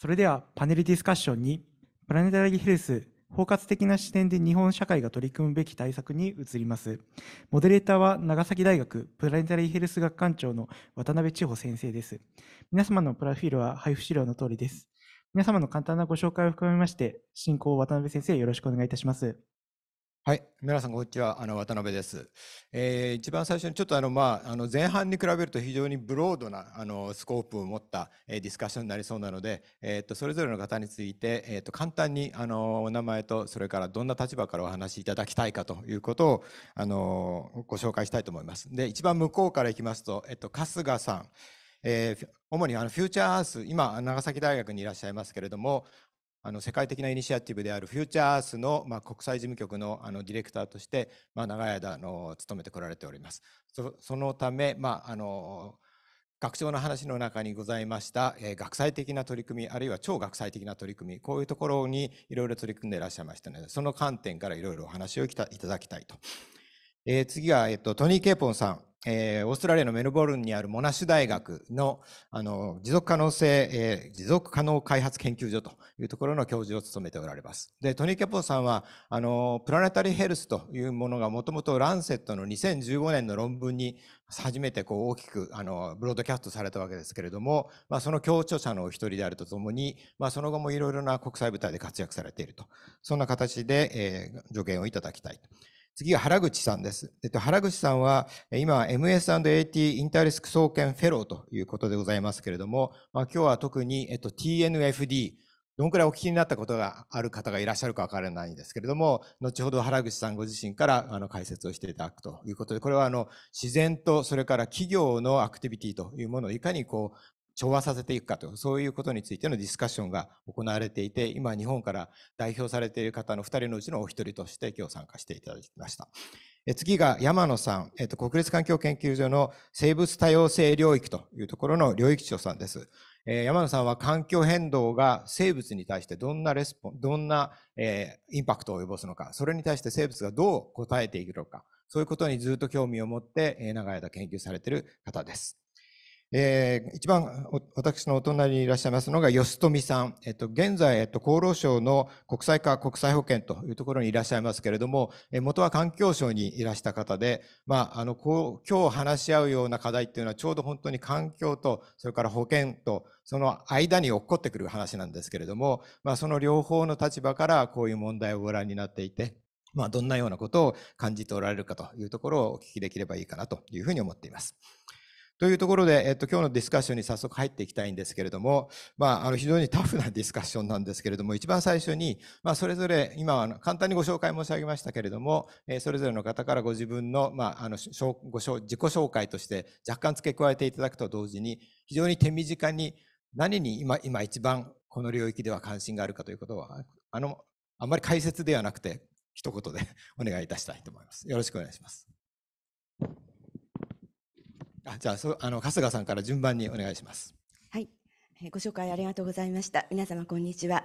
それではパネルディスカッションに、プラネタリーヘルス包括的な視点で日本社会が取り組むべき対策に移ります。モデレーターは長崎大学プラネタリーヘルス学館長の渡辺千穂先生です。皆様のプロフィールは配布資料の通りです。皆様の簡単なご紹介を含めまして、進行を渡辺先生よろしくお願いいたします。はい、皆さんこんにちは。あの渡辺です。えー、一番最初にちょっとあのまああの前半に比べると非常にブロードなあのスコープを持った、えー、ディスカッションになりそうなので、えっ、とそれぞれの方についてえっ、と簡単にあのお名前とそれからどんな立場からお話しいただきたいかということをあのご紹介したいと思います。で、一番向こうからいきますとえっ、と春日さん。えー、主にあのフューチャーアース、今、長崎大学にいらっしゃいますけれども、あの世界的なイニシアティブであるフューチャーアースの、まあ、国際事務局のあのディレクターとして、まあ、長い間あの務めてこられております。そそのため、まあ、あの学長の話の中にございました、えー、学際的な取り組み、あるいは超学際的な取り組み、こういうところにいろいろ取り組んでいらっしゃいましたので、その観点からいろいろお話をいただきたいとえー、次は、えっと、トニー・ケーポンさん。えー、オーストラリアのメルボルンにあるモナシュ大学のあの持続可能性、えー、持続可能開発研究所というところの教授を務めておられます。で、トニー・ケーポンさんは、あの、プラネタリーヘルスというものがもともとランセットの2015年の論文に初めてこう大きくあのブロードキャストされたわけですけれども、まあ、その協調者のお一人であるとともに、まあ、その後もいろいろな国際舞台で活躍されていると。そんな形で、えー、助言をいただきたいと。次は原口さんです。えっと、原口さんは、今、MS&AT インターリスク総研フェローということでございますけれども、まあ、今日は特に、えっと、TNFD、どのくらいお聞きになったことがある方がいらっしゃるかわからないんですけれども、後ほど原口さんご自身からあの解説をしていただくということで、これはあの自然とそれから企業のアクティビティというものをいかにこう調和させていくかと、そういうことについてのディスカッションが行われていて、今日本から代表されている方の2人のうちのお一人として今日参加していただきました。え次が山野さん、えっと、国立環境研究所の生物多様性領域というところの領域長さんです。え山野さんは環境変動が生物に対してどんなレスポン、どんな、えインパクトを及ぼすのか、それに対して生物がどう応えていくのか、そういうことにずっと興味を持って、え長い間研究されている方です。えー、一番私のお隣にいらっしゃいますのが吉富さん、えっと、現在、えっと、厚労省の国際化国際保険というところにいらっしゃいますけれども、え元は環境省にいらした方で、まあ、あのこう今日話し合うような課題っていうのはちょうど本当に環境とそれから保険とその間に起こってくる話なんですけれども、まあ、その両方の立場からこういう問題をご覧になっていて、まあ、どんなようなことを感じておられるかというところをお聞きできればいいかなというふうに思っています。というところで、えっと、今日のディスカッションに早速入っていきたいんですけれども、まあ、あの、非常にタフなディスカッションなんですけれども、一番最初に、まあ、それぞれ、今、簡単にご紹介申し上げましたけれども、えそれぞれの方からご自分の、まあ、あの、ご自己紹介として若干付け加えていただくと同時に、非常に手短に、何に今、今一番この領域では関心があるかということは、あの、あんまり解説ではなくて、一言で お願いいたしたいと思います。よろしくお願いします。あじゃあそあの春日さんから順番にお願いします。はい、えー、ご紹介ありがとうございました。皆様こんにちは。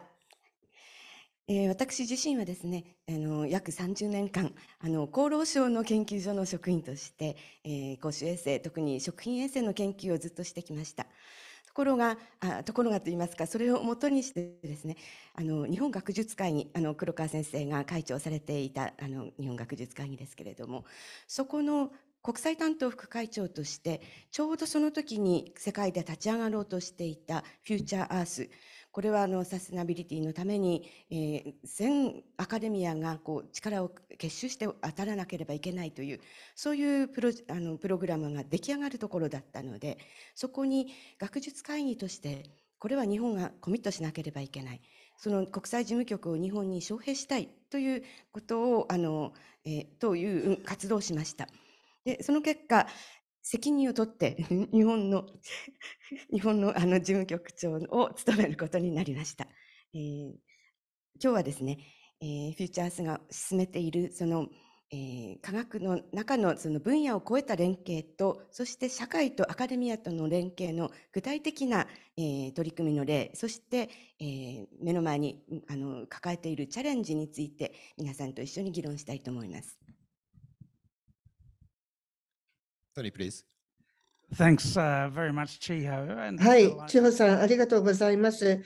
えー、私自身はですね、あの約30年間あの厚労省の研究所の職員として、えー、公衆衛生特に食品衛生の研究をずっとしてきました。ところがあところがと言いますかそれをもとにしてですねあの日本学術会議あの黒川先生が会長されていたあの日本学術会議ですけれどもそこの国際担当副会長として、ちょうどその時に世界で立ち上がろうとしていたフューチャーアース。これはあのサステナビリティのために、えー、全アカデミアがこう力を結集して当たらなければいけないという、そういうプロあのプログラムが出来上がるところだったので、そこに学術会議として、これは日本がコミットしなければいけない。その国際事務局を日本に招聘したいということを、あの、えー、という活動をしました。で、その結果、責任を取って 日本の 日本のあの事務局長を務めることになりました。えー、今日はですね、えー、フューチャースが進めているその、えー、科学の中のその分野を超えた連携とそして社会とアカデミアとの連携の具体的な、えー、取り組みの例そして、えー、目の前にあの抱えているチャレンジについて皆さんと一緒に議論したいと思います。Tony, please. Thanks very much, Chiho. はい、千穂さん、ありがとうございます。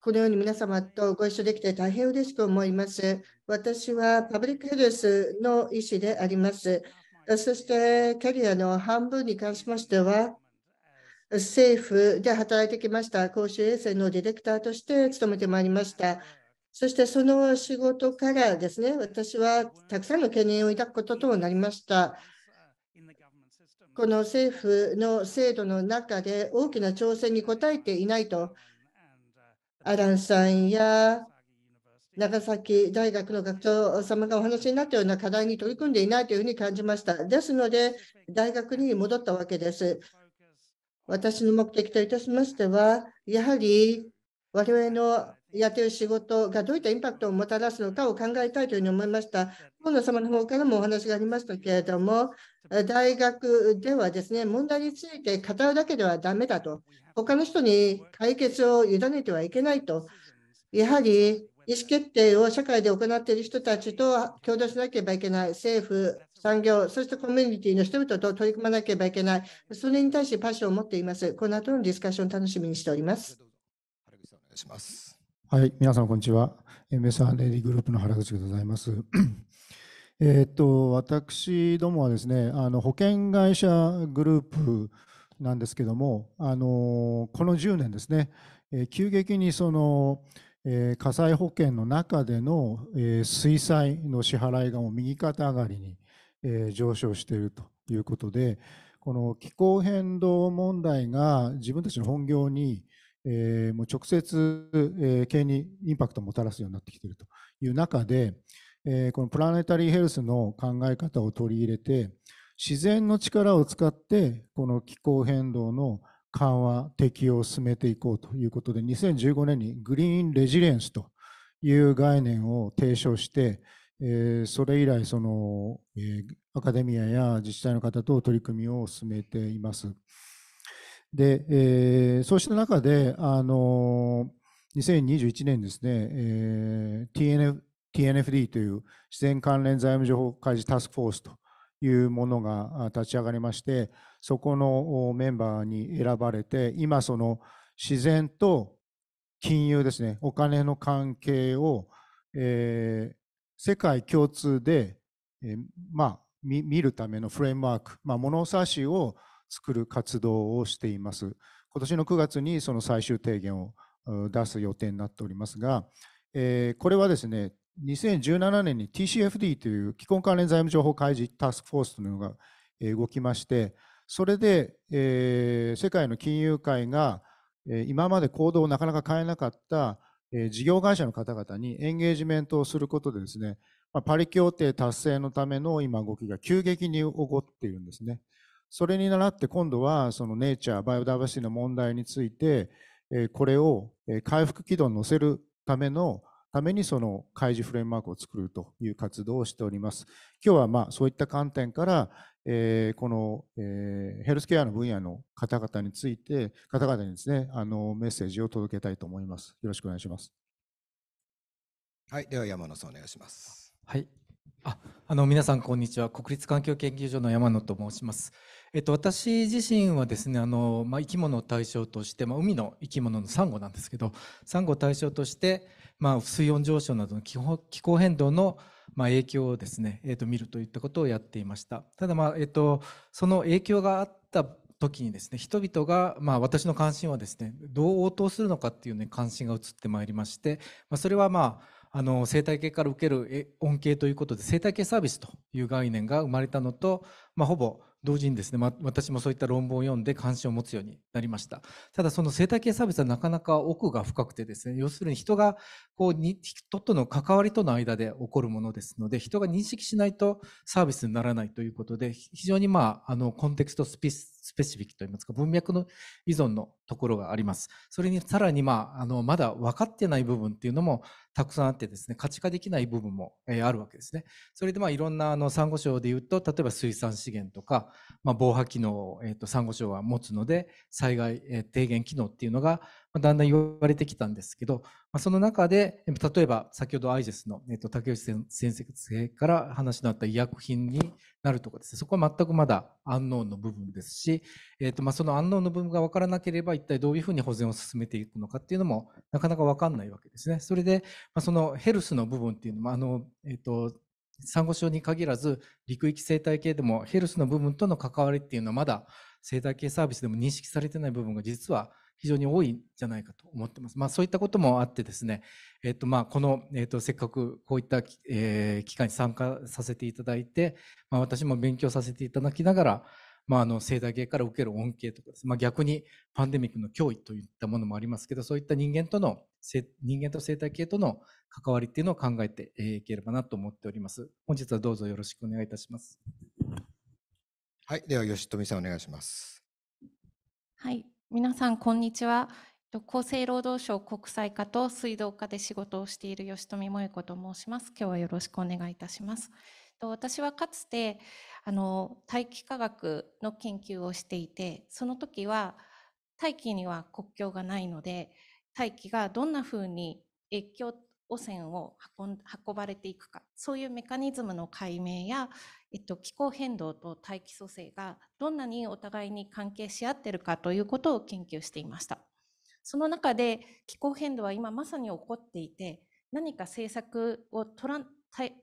このように皆様とご一緒できて大変嬉しく思います。私はパブリックヘルスの医師であります。そしてキャリアの半分に関しましては、政府で働いてきました。公衆衛生のディレクターとして勤めてまいりました。そしてその仕事からですね、私はたくさんの懸念を抱くこととなりました。この政府の制度の中で大きな挑戦に応えていないと、アランさんや長崎大学の学長様がお話になったような課題に取り組んでいないというふうに感じました。ですので、大学に戻ったわけです。私の目的といたしましては、やはり我々のやっている仕事がどういったインパクトをもたらすのかを考えたいというふうに思いました。河野様の方からもお話がありましたけれども、大学ではですね、問題について語るだけではだめだと、他の人に解決を委ねてはいけないと、やはり意思決定を社会で行っている人たちと共同しなければいけない、政府、産業、そしてコミュニティの人々と取り組まなければいけない、それに対しパッションを持っています。この後のディスカッション楽しみにしております。原口さんお願いします。はい、皆さん、こんにちは。メサレリグループの原口でございます。えっと、私どもはですね、あの保険会社グループなんですけども、あのこの10年ですね、え急激にその、え火災保険の中での、え水災の支払いがもう右肩上がりに、え上昇しているということで、この気候変動問題が自分たちの本業に、えー、もう直接、えー、経にインパクトをもたらすようになってきているという中で、えー、このプラネタリーヘルスの考え方を取り入れて自然の力を使ってこの気候変動の緩和適用を進めていこうということで2015年にグリーンレジリエンスという概念を提唱して、えー、それ以来その、えー、アカデミアや自治体の方と取り組みを進めています。で、えー、そうした中で、あのー、2021年ですね、えー、TNF TNFD という自然関連財務情報開示タスクフォースというものが立ち上がりまして、そこのメンバーに選ばれて、今その自然と金融ですね、お金の関係を、えー、世界共通で、えー、まあ見るためのフレームワーク、まあ、物差しを作る活動をしています。今年の9月にその最終提言を出す予定になっておりますが、えー、これはですね、2017年に TCFD という既婚関連財務情報開示タスクフォースというのが動きまして、それで、えー、世界の金融界が今まで行動をなかなか変えなかった事業会社の方々にエンゲージメントをすることでですね、パリ協定達成のための今動きが急激に起こっているんですね。それに倣って今度はそのネイチャー、バイオダイバーシティの問題について、これを回復軌道に乗せるためのためにその開示フレームワークを作るという活動をしております。今日はまあそういった観点から、えー、この、えー、ヘルスケアの分野の方々について、方々にですね、あのメッセージを届けたいと思います。よろしくお願いします。はい、では山野さんお願いします。はい。あ、あの皆さんこんにちは。国立環境研究所の山野と申します。えっと、私自身はですねあの、まあ、生き物を対象として、まあ、海の生き物のサンゴなんですけどサンゴを対象として、まあ、水温上昇などの気候変動の、まあ、影響をですね、えっと、見るといったことをやっていましたただ、まあえっと、その影響があった時にですね人々が、まあ、私の関心はですねどう応答するのかっていうね関心が移ってまいりまして、まあ、それはまああの生態系から受ける恩恵ということで生態系サービスという概念が生まれたのと、まあ、ほぼ同時にですね、ま、私もそういった論文を読んで関心を持つようになりました。ただその生態系サービスはなかなか奥が深くてですね、要するに人がこうに、人との関わりとの間で起こるものですので、人が認識しないとサービスにならないということで、非常にまあ、あの、コンテクストスピススペシフィックといいますか、文脈の依存のところがあります。それにさらに、まあ、あの、まだ分かってない部分っていうのもたくさんあってですね、価値化できない部分も、えあるわけですね。それで、まあ、いろんな、あの、サンゴ礁で言うと、例えば水産資源とか、まあ、防波機能を、えっ、と、サンゴ礁は持つので、災害、え低減機能っていうのが、だんだん言われてきたんですけど、まその中で例えば先ほどアイジェスの、えっと、竹内先生から話のあった医薬品になるとかですねそこは全くまだアンノーンの部分ですし、えっとまあ、そのアンノーンの部分が分からなければ一体どういうふうに保全を進めていくのかっていうのもなかなか分かんないわけですね。それで、まそのヘルスの部分っていうのもあの、えっと、産後症に限らず陸域生態系でもヘルスの部分との関わりっていうのはまだ生態系サービスでも認識されてない部分が実は非常に多いんじゃないかと思ってます。まあ、そういったこともあってですね、えっと、まあこの、えっと、せっかくこういった、えー、機会に参加させていただいて、まあ、私も勉強させていただきながら、まあ、あの生態系から受ける恩恵とかです、まあ、逆にパンデミックの脅威といったものもありますけどそういった人間との人間と生態系との関わりっていうのを考えていければなと思っております本日はどうぞよろしくお願いいたしますはいでは吉富さんお願いしますはい皆さんこんにちは厚生労働省国際課と水道課で仕事をしている吉富萌子と申します今日はよろしくお願いいたします私はかつてあの大気科学の研究をしていてその時は大気には国境がないので大気がどんな風に越境汚染を運ばれていくかそういうメカニズムの解明やえっと、気候変動と大気組成がどんなにお互いに関係し合ってるかということを研究していました。その中で気候変動は今まさに起こっていて、何か政策を取ら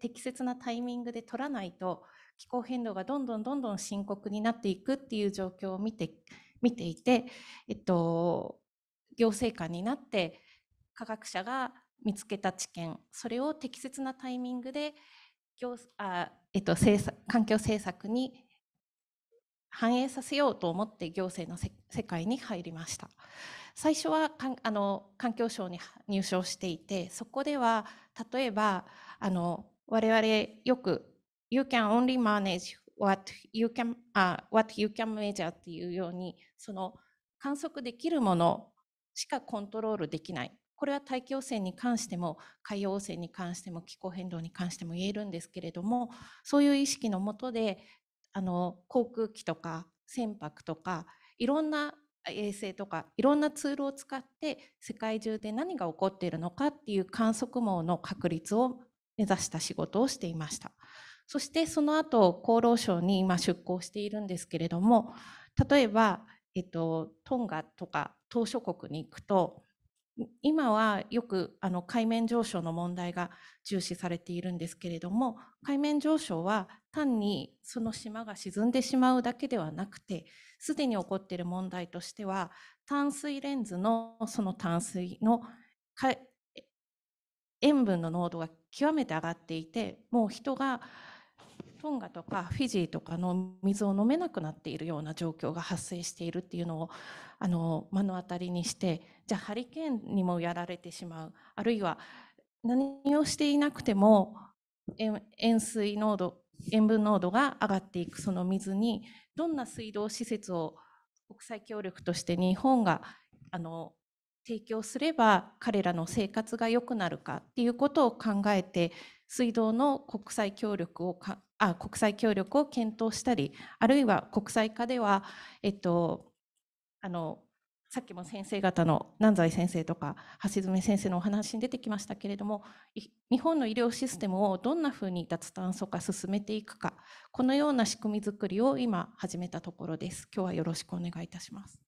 適切なタイミングで取らないと、気候変動がどんどんどんどん深刻になっていくっていう状況を見て見ていて、えっと、行政官になって科学者が見つけた知見それを適切なタイミングで行あえっと、政策環境政策に反映させようと思って行政の世界に入りました最初はあの環境省に入省していてそこでは例えばあの我々よく You can only manage what you can,、uh, what you can measure っていうようにその観測できるものしかコントロールできないこれは大気汚染に関しても海洋汚染に関しても気候変動に関しても言えるんですけれどもそういう意識のもとであの航空機とか船舶とかいろんな衛星とかいろんなツールを使って世界中で何が起こっているのかっていう観測網の確立を目指した仕事をしていました。そしてその後厚労省に今出向しているんですけれども例えば、えっと、トンガとか島しょ国に行くと今はよくあの海面上昇の問題が重視されているんですけれども海面上昇は単にその島が沈んでしまうだけではなくてすでに起こっている問題としては淡水レンズのその淡水の塩分の濃度が極めて上がっていてもう人がトンガとかフィジーとかの水を飲めなくなっているような状況が発生しているっていうのをあの目の当たりにしてじゃあハリケーンにもやられてしまうあるいは何をしていなくても塩水濃度塩分濃度が上がっていくその水にどんな水道施設を国際協力として日本があの提供すれば彼らの生活が良くなるかっていうことを考えて水道の国際協力をあ国際協力を検討したりあるいは国際化では、えっと、あのさっきも先生方の南西先生とか橋爪先生のお話に出てきましたけれども日本の医療システムをどんなふうに脱炭素化進めていくかこのような仕組みづくりを今始めたところです今日はよろしくお願いいたします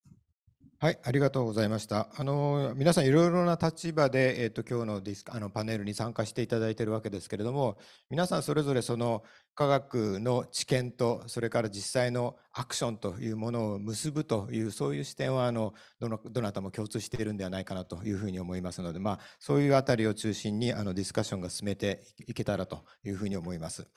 はい、ありがとうございました。あの皆さんいろいろな立場で、えっ、ー、と今日のディスあのパネルに参加していただいているわけですけれども、皆さんそれぞれその科学の知見とそれから実際のアクションというものを結ぶというそういう視点はあのどのどなたも共通しているんではないかなというふうに思いますので、まあ、そういうあたりを中心にあのディスカッションが進めていけたらというふうに思います。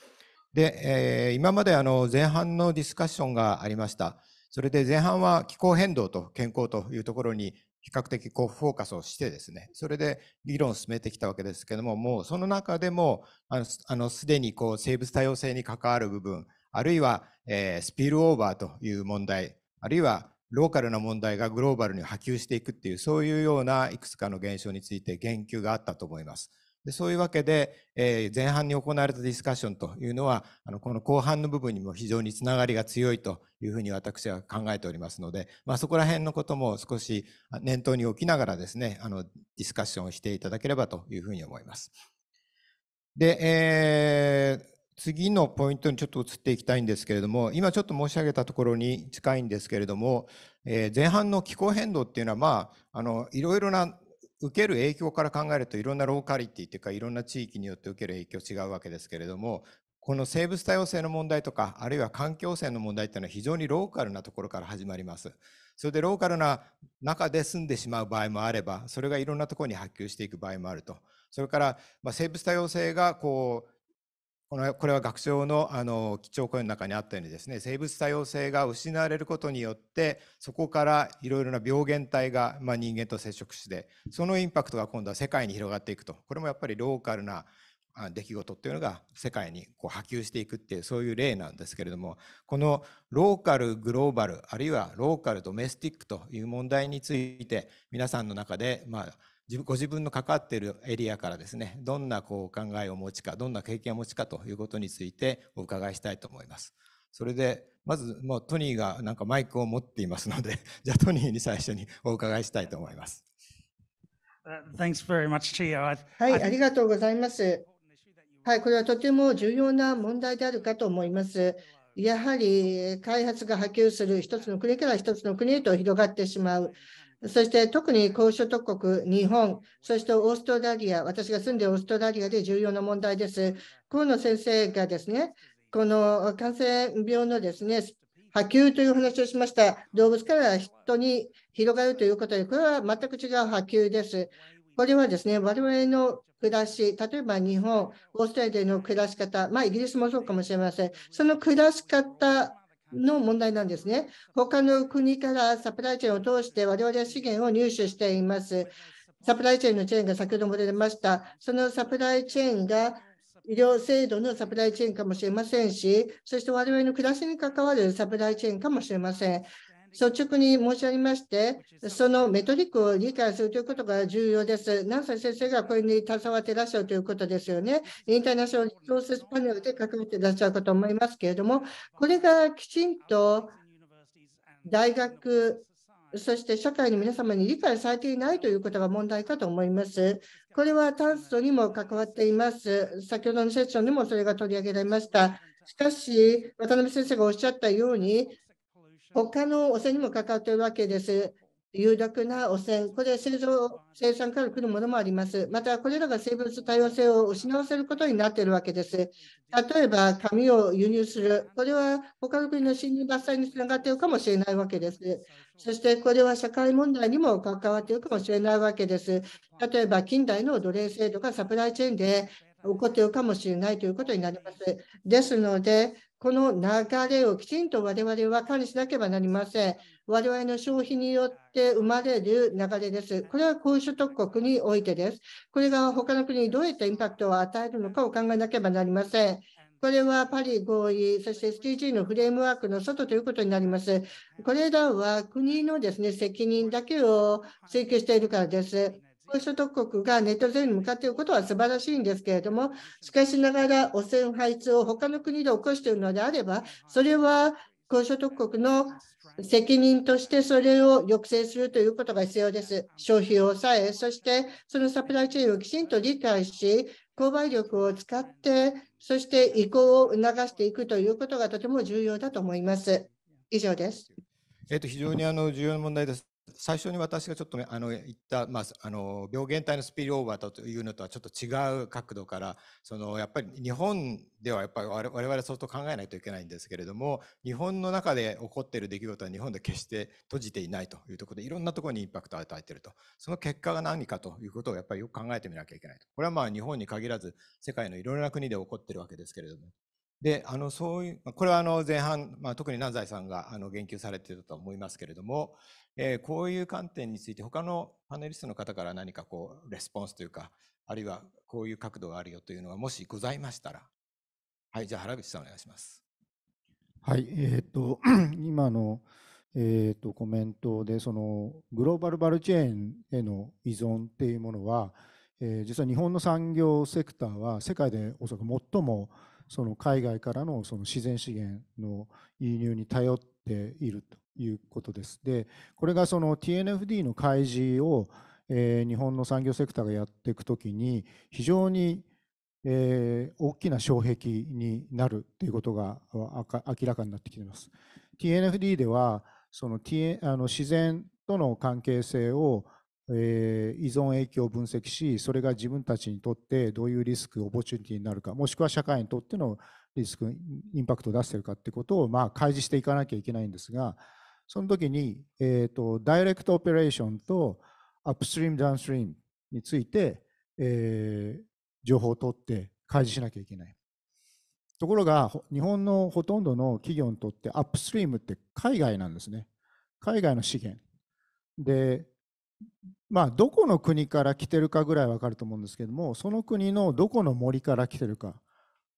で、えー、今まであの前半のディスカッションがありました。それで前半は気候変動と健康というところに比較的こうフォーカスをしてですね、それで議論を進めてきたわけですけども、もうその中でも、あのすでにこう生物多様性に関わる部分、あるいは、えー、スピルオーバーという問題、あるいはローカルな問題がグローバルに波及していくっていう、そういうようないくつかの現象について言及があったと思います。でそういうわけで、えー、前半に行われたディスカッションというのはあのこの後半の部分にも非常につながりが強いというふうに私は考えておりますので、まあ、そこら辺のことも少し念頭に置きながらですねあのディスカッションをしていただければというふうに思います。で、えー次のポイントにちょっと移っていきたいんですけれども、今ちょっと申し上げたところに近いんですけれども、えー、前半の気候変動っていうのは、まあ、あのいろいろな受ける影響から考えるといろんなローカリティというかいろんな地域によって受ける影響違うわけですけれどもこの生物多様性の問題とかあるいは環境性の問題というのは非常にローカルなところから始まります。それでローカルな中で住んでしまう場合もあればそれがいろんなところに波及していく場合もあると。それから、ま生物多様性がこうこのこれは学長のあの基調講演の中にあったようにですね生物多様性が失われることによってそこからいろいろな病原体が、まあ、人間と接触してそのインパクトが今度は世界に広がっていくとこれもやっぱりローカルな出来事っていうのが世界にこう波及していくっていうそういう例なんですけれどもこのローカルグローバルあるいはローカルドメスティックという問題について皆さんの中でまあご自分のかかっているエリアからですね、どんなこう考えを持ちか、どんな経験を持ちかということについてお伺いしたいと思います。それで、まずもうトニーがなんかマイクを持っていますので、じゃあトニーに最初にお伺いしたいと思います。Thanks very much, t i o はい、ありがとうございます。はい、これはとても重要な問題であるかと思います。やはり開発が波及する一つの国から一つの国へと広がってしまう。そして特に高所得国、日本、そしてオーストラリア、私が住んでオーストラリアで重要な問題です。河野先生がですね、この感染病のですね、波及という話をしました。動物から人に広がるということで、これは全く違う波及です。これはですね、我々の暮らし、例えば日本、オーストラリアでの暮らし方、まあイギリスもそうかもしれません。その暮らし方の問題なんですね。他の国からサプライチェーンを通して我々は資源を入手しています。サプライチェーンのチェーンが先ほども出ました。そのサプライチェーンが医療制度のサプライチェーンかもしれませんし、そして我々の暮らしに関わるサプライチェーンかもしれません。率直に申し上げまして、そのメトリックを理解するということが重要です。南ン先生がこれに携わっていらっしゃるということですよね。インターナショナルースパネルで関わっていらっしゃるかと思いますけれども、これがきちんと大学、そして社会の皆様に理解されていないということが問題かと思います。これは炭素にも関わっています。先ほどのセッションでもそれが取り上げられました。しかし、渡辺先生がおっしゃったように、他の汚染にもかかっているわけです。有毒な汚染、これ製造、生産から来るものもあります。また、これらが生物多様性を失わせることになっているわけです。例えば、紙を輸入する。これは他の国の侵入伐採につながっているかもしれないわけです。そして、これは社会問題にも関わっているかもしれないわけです。例えば、近代の奴隷制度がサプライチェーンで起こっているかもしれないということになります。ですので、この流れをきちんと我々は管理しなければなりません。我々の消費によって生まれる流れです。これは高所得国においてです。これが他の国にどういったインパクトを与えるのかを考えなければなりません。これはパリ合意、そして SDG のフレームワークの外ということになります。これらは国のですね責任だけを追求しているからです。高所得国がネットゼロに向かっていることは素晴らしいんですけれども、しかしながら汚染排出を他の国で起こしているのであれば、それは高所得国の責任としてそれを抑制するということが必要です。消費を抑え、そしてそのサプライチェーンをきちんと理解し、購買力を使って、そして移行を促していくということがとても重要だと思います。以上です。えっと、非常にあの重要な問題です。最初に私がちょっとあの言った、まあ、あの病原体のスピードオーバーというのとはちょっと違う角度からそのやっぱり日本ではやっぱり我々は相当考えないといけないんですけれども日本の中で起こっている出来事は日本で決して閉じていないというところでいろんなところにインパクトを与えているとその結果が何かということをやっぱりよく考えてみなきゃいけないとこれはまあ日本に限らず世界のいろいろな国で起こっているわけですけれどもであのそういうこれはあの前半、まあ、特に南西さんがあの言及されていたと思いますけれどもえこういう観点について他のパネリストの方から何かこうレスポンスというかあるいはこういう角度があるよというのがもしございましたらはいじゃあ原口さんお願いします。はいえー、っと 今のえーと、とコメントでそのグローバルバルチェーンへの依存っていうものは、えー、実は日本の産業セクターは世界でおそらく最もその海外からのその自然資源の輸入に頼っているということです。で、これがその TNFD の開示を、えー、日本の産業セクターがやっていくときに、非常に、えー、大きな障壁になるということが明らかになってきています。TNFD では、その T あの自然との関係性を、えー、依存影響を分析し、それが自分たちにとってどういうリスク、オポチュニティになるか、もしくは社会にとってのリスク、インパクトを出しているかということを、まあ、開示していかなきゃいけないんですが、その時に、えーと、ダイレクトオペレーションとアップストリーム、ダウンストリームについて、えー、情報を取って開示しなきゃいけない。ところが、日本のほとんどの企業にとってアップストリームって海外なんですね。海外の資源。で、まあ、どこの国から来てるかぐらい分かると思うんですけども、その国のどこの森から来てるか、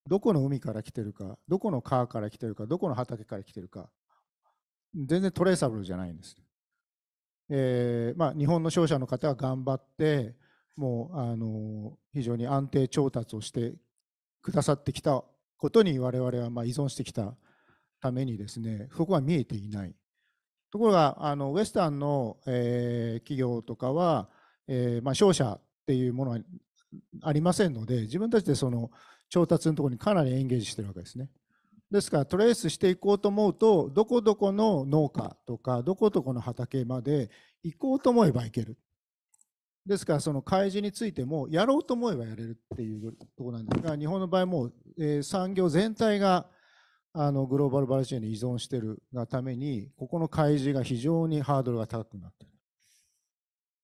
どこの海から来てるか、どこの川から来てるか、どこの畑から来てるか全然トレーサブルじゃないんです。えーまあ、日本の商社の方は頑張って、もうあの非常に安定調達をしてくださってきたことに我々はまあ依存してきたためにですね、そこは見えていない。ところが、あのウエスタンの、えー、企業とかは、えーまあ、商社っていうものはありませんので、自分たちでその調達のところにかなりエンゲージしてるわけですね。ですからトレースしていこうと思うとどこどこの農家とかどこどこの畑まで行こうと思えば行けるですからその開示についてもやろうと思えばやれるっていうところなんですが日本の場合もう産業全体があのグローバルバランスチェーンに依存しているがためにここの開示が非常にハードルが高くなっている。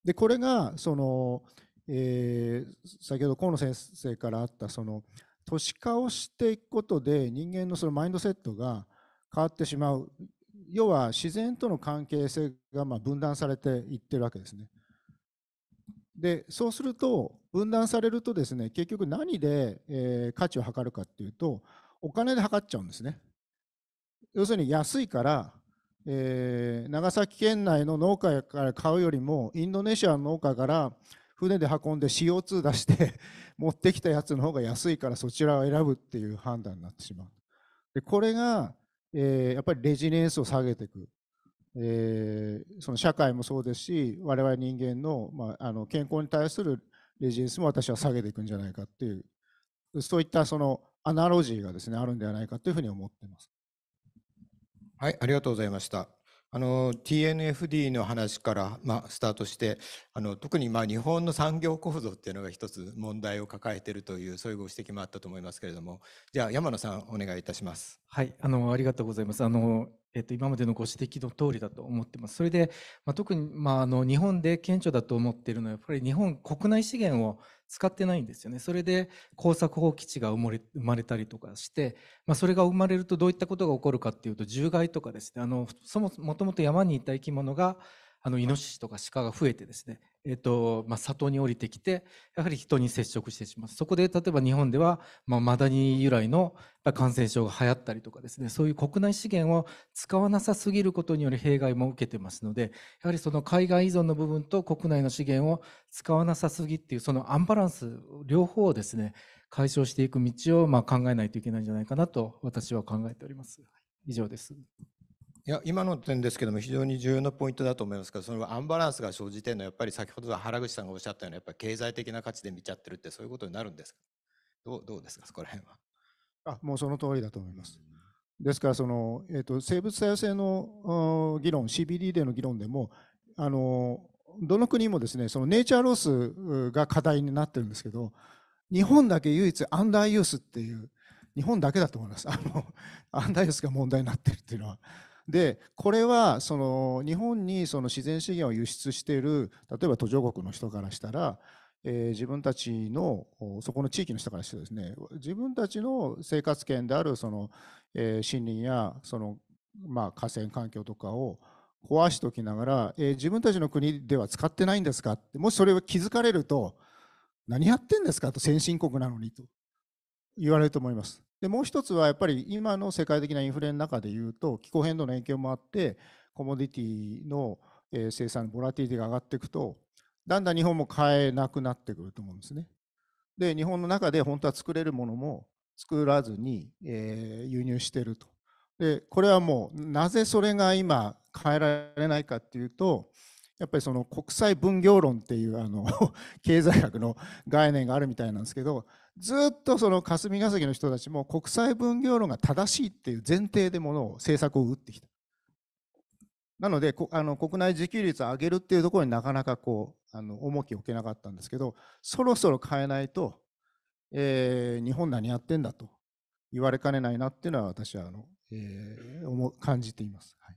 でこれがその、えー、先ほど河野先生からあったその都市化をしていくことで人間のそのマインドセットが変わってしまう要は自然との関係性がま分断されていってるわけですね。でそうすると分断されるとですね結局何で、え価値を測るかっていうとお金で測っちゃうんですね。要するに安いから、えー、長崎県内の農家から買うよりもインドネシアの農家から船で運んで CO2 出して 持ってきたやつの方が安いからそちらを選ぶっていう判断になってしまう。でこれが、えー、やっぱりレジリエンスを下げていく。えー、その社会もそうですし我々人間の,、まあ、あの健康に対するレジネンスも私は下げていくんじゃないかっていうそういったそのアナロジーがですねあるんではないかというふうに思っています。はい、ありがとうございました。あの TNFD の話から、まあ、スタートしてあの特にまあ日本の産業構造っていうのが一つ問題を抱えているというそういうご指摘もあったと思いますけれどもじゃあ山野さんお願いいたします。はいあのありがとうございますあのえっと、今までのご指摘の通りだと思ってます。それで、まあ、特に、まあ、あの日本で顕著だと思っているのはやっぱり日本国内資源を使ってないんですよね。それで耕作放棄地が生まれたりとかして、まあ、それが生まれるとどういったことが起こるかっていうと獣害とかですねあのそももともと山にいた生き物があのイノシシとか鹿が増えてですね、えっとまあ、里に降りてきてやはり人に接触してしまうそこで例えば日本では、まあ、マダニ由来の感染症が流行ったりとかですねそういう国内資源を使わなさすぎることによる弊害も受けてますのでやはりその海外依存の部分と国内の資源を使わなさすぎっていうそのアンバランス両方をですね解消していく道をまあ考えないといけないんじゃないかなと私は考えております。以上です。いや今の点ですけども非常に重要なポイントだと思いますがそのアンバランスが生じているのはやっぱり先ほど原口さんがおっしゃったようなやっぱり経済的な価値で見ちゃってるってそういうことになるんですかどうどうですかそこら辺は。あもうその通りだと思います。ですからその、えーと、生物多様性の議論 CBD での議論でもあのどの国もですねそのネイチャーロースが課題になってるんですけど日本だけ唯一アンダーユースっていう日本だけだと思いますあのアンダーユースが問題になってるっていうのは。でこれはその日本にその自然資源を輸出している例えば途上国の人からしたら、えー、自分たちのそこの地域の人からしてですね自分たちの生活圏であるその、えー、森林やその、まあ、河川環境とかを壊しておきながら、えー、自分たちの国では使ってないんですかってもしそれを気づかれると何やってんですかと先進国なのにと言われると思います。でもう一つはやっぱり今の世界的なインフレの中でいうと気候変動の影響もあってコモディティの生産のボラティティが上がっていくとだんだん日本も買えなくなってくると思うんですね。で日本の中で本当は作れるものも作らずに、えー、輸入してると。でこれはもうなぜそれが今変えられないかっていうとやっぱりその国際分業論っていうあの 経済学の概念があるみたいなんですけどずっとその霞が関の人たちも国際分業論が正しいっていう前提でものを政策を打ってきた。なのであの国内自給率を上げるっていうところになかなかこうあの重きを置けなかったんですけどそろそろ変えないと、えー、日本何やってんだと言われかねないなっていうのは私はあの、えー、感じています、はい、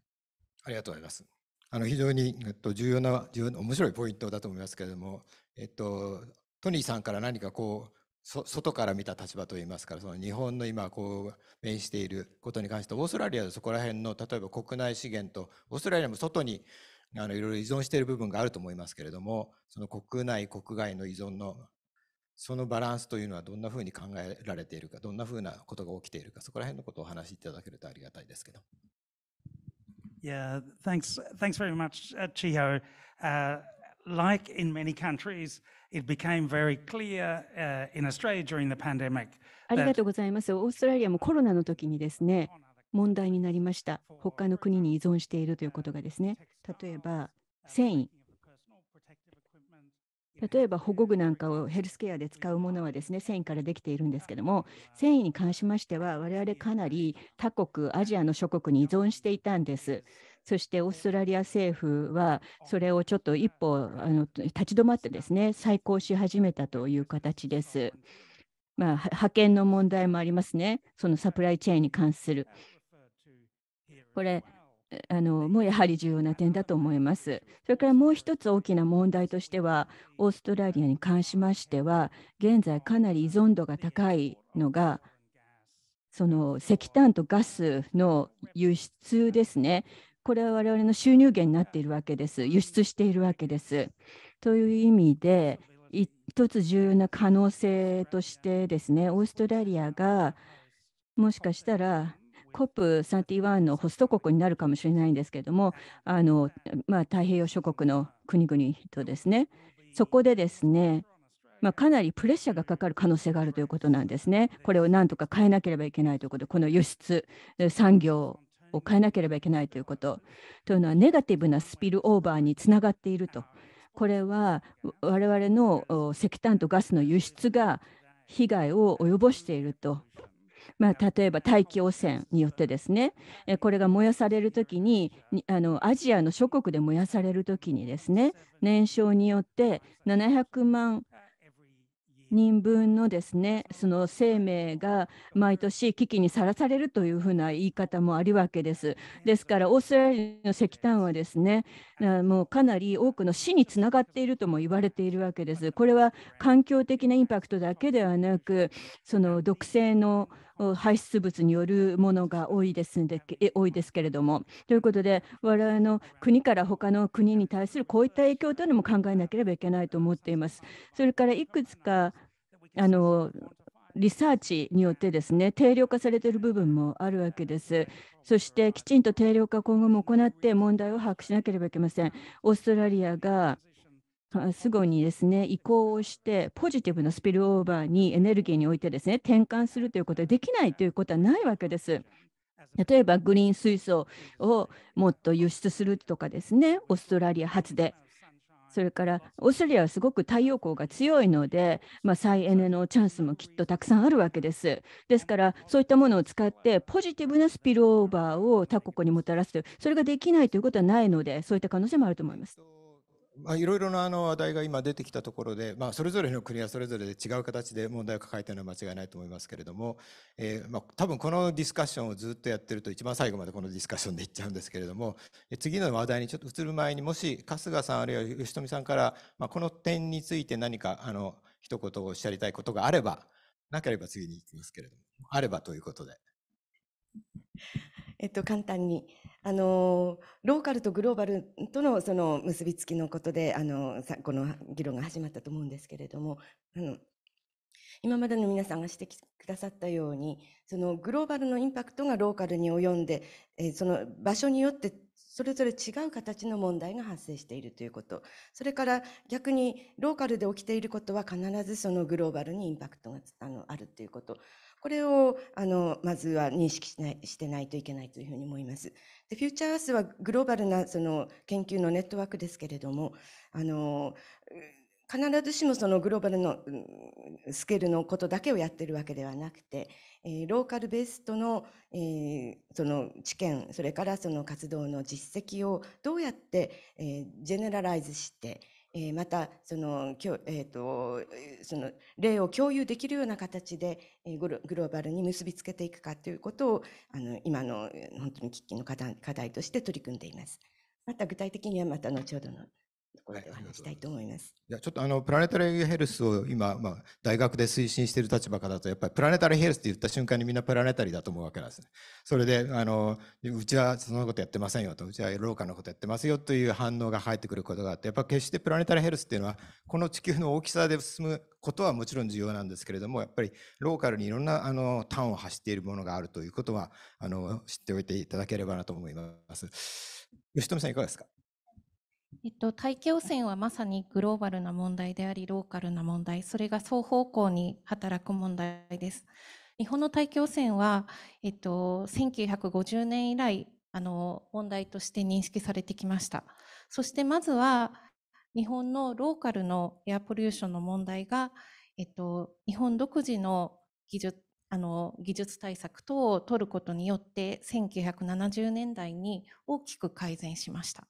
ありがとうございます。あの非常に、えっと、重要な重要な面白いポイントだと思いますけれども、えっと、トニーさんから何かこう外から見た立場といいますからその日本の今こう面していることに関してオーストラリアでそこら辺の例えば国内資源とオーストラリアも外にあのいろいろ依存している部分があると思いますけれどもその国内国外の依存のそのバランスというのはどんなふうに考えられているかどんなふうなことが起きているかそこら辺のことをお話しいただけるとありがたいですけど。Yeah, thanks, thanks very much, Chiho. Uh, like in many countries, it became very clear uh, in Australia during the pandemic. ありがとうございます。オーストラリアもコロナの時にですね、問題になりました。他の国に依存しているということがですね、例えば繊維。例えば保護具なんかをヘルスケアで使うものはですね繊維からできているんですけども繊維に関しましては我々かなり他国アジアの諸国に依存していたんですそしてオーストラリア政府はそれをちょっと一歩あの立ち止まってですね再考し始めたという形です。まあ、派遣の問題もありますね、そのサプライチェーンに関する。これあのもやはり重要な点だと思います。それからもう一つ大きな問題としては、オーストラリアに関しましては、現在かなり依存度が高いのが、その石炭とガスの輸出ですね。これは我々の収入源になっているわけです。輸出しているわけです。という意味で、一つ重要な可能性としてですね、オーストラリアがもしかしたら COP31 のホスト国になるかもしれないんですけれども、あのまあ、太平洋諸国の国々とですね、そこでですね、まあ、かなりプレッシャーがかかる可能性があるということなんですね。これをなんとか変えなければいけないということで、この輸出産業を変えなければいけないということというのはネガティブなスピルオーバーにつながっているとこれは我々の石炭とガスの輸出が被害を及ぼしているとまあ、例えば大気汚染によってですねこれが燃やされる時にあのアジアの諸国で燃やされる時にですね燃焼によって700万人分のですねその生命が毎年危機にさらされるというふうな言い方もあるわけです。ですからオーストラリアの石炭はですねもうかなり多くの死につながっているとも言われているわけです。これは環境的なインパクトだけではなくその毒性の排出物によるものが多いですんで多いですけれども。ということで我々の国から他の国に対するこういった影響というのも考えなければいけないと思っています。それからいくつかあのリサーチによってですね定量化されている部分もあるわけです。そしてきちんと定量化今後も行って問題を把握しなければいけません。オーストラリアがすぐにですね移行をしてポジティブなスピルオーバーにエネルギーにおいてですね転換するということはできないということはないわけです。例えばグリーン水素をもっと輸出するとかですねオーストラリア発で。それからオーストラリアはすごく太陽光が強いので、まあ、再エネのチャンスもきっとたくさんあるわけです。ですからそういったものを使ってポジティブなスピルオーバーを他国にもたらすそれができないということはないのでそういった可能性もあると思います。まあ、いろいろなあの話題が今出てきたところで、まあ、それぞれの国はそれぞれで違う形で問題を抱えているのは間違いないと思いますけれども、えーまあ、多分このディスカッションをずっとやってると一番最後までこのディスカッションでいっちゃうんですけれども次の話題にちょっと移る前にもし春日さんあるいは吉富さんから、まあ、この点について何かあの一言おっしゃりたいことがあればなければ次に行きますけれどもあればということで。えっと簡単にあのローカルとグローバルとのその結びつきのことであのさこの議論が始まったと思うんですけれどもあの今までの皆さんが指摘くださったようにそのグローバルのインパクトがローカルに及んで、えその場所によってそれぞれ違う形の問題が発生しているということそれから逆にローカルで起きていることは必ずそのグローバルにインパクトがあのあるということこれをあのまずは認識しないしてないといけないというふうに思います。でフューチャーアースはグローバルなその研究のネットワークですけれどもあの必ずしもそのグローバルのスケールのことだけをやってるわけではなくて、えローカルベースとの,、えその知見それからその活動の実績をどうやって、えジェネラライズして、えまたその,、えーと、その例を共有できるような形で、えグローバルに結びつけていくかということをあの今の本当に喫緊の課題として取り組んでいます。また具体的にはまた後ほどのところでお話したいと思います。はい、いやちょっとあのプラネタリーヘルスを今、まあ、大学で推進している立場からだとやっぱりプラネタリーヘルスって言った瞬間にみんなプラネタリーだと思うわけなんですね。それであのうちはそんなことやってませんよとうちはローカルなことやってますよという反応が入ってくることがあってやっぱ決してプラネタリーヘルスっていうのはこの地球の大きさで進むことはもちろん重要なんですけれどもやっぱりローカルにいろんなあのンを走っているものがあるということはあの知っておいていただければなと思います。吉富さんいかがですかえっと、大気汚染はまさにグローバルな問題であり、ローカルな問題、それが双方向に働く問題です。日本の大気汚染は、えっと、1950年以来、あの問題として認識されてきました。そしてまずは、日本のローカルのエアポリューションの問題が、えっと、日本独自の技術あの技術対策等を取ることによって1970年代に大きく改善しました。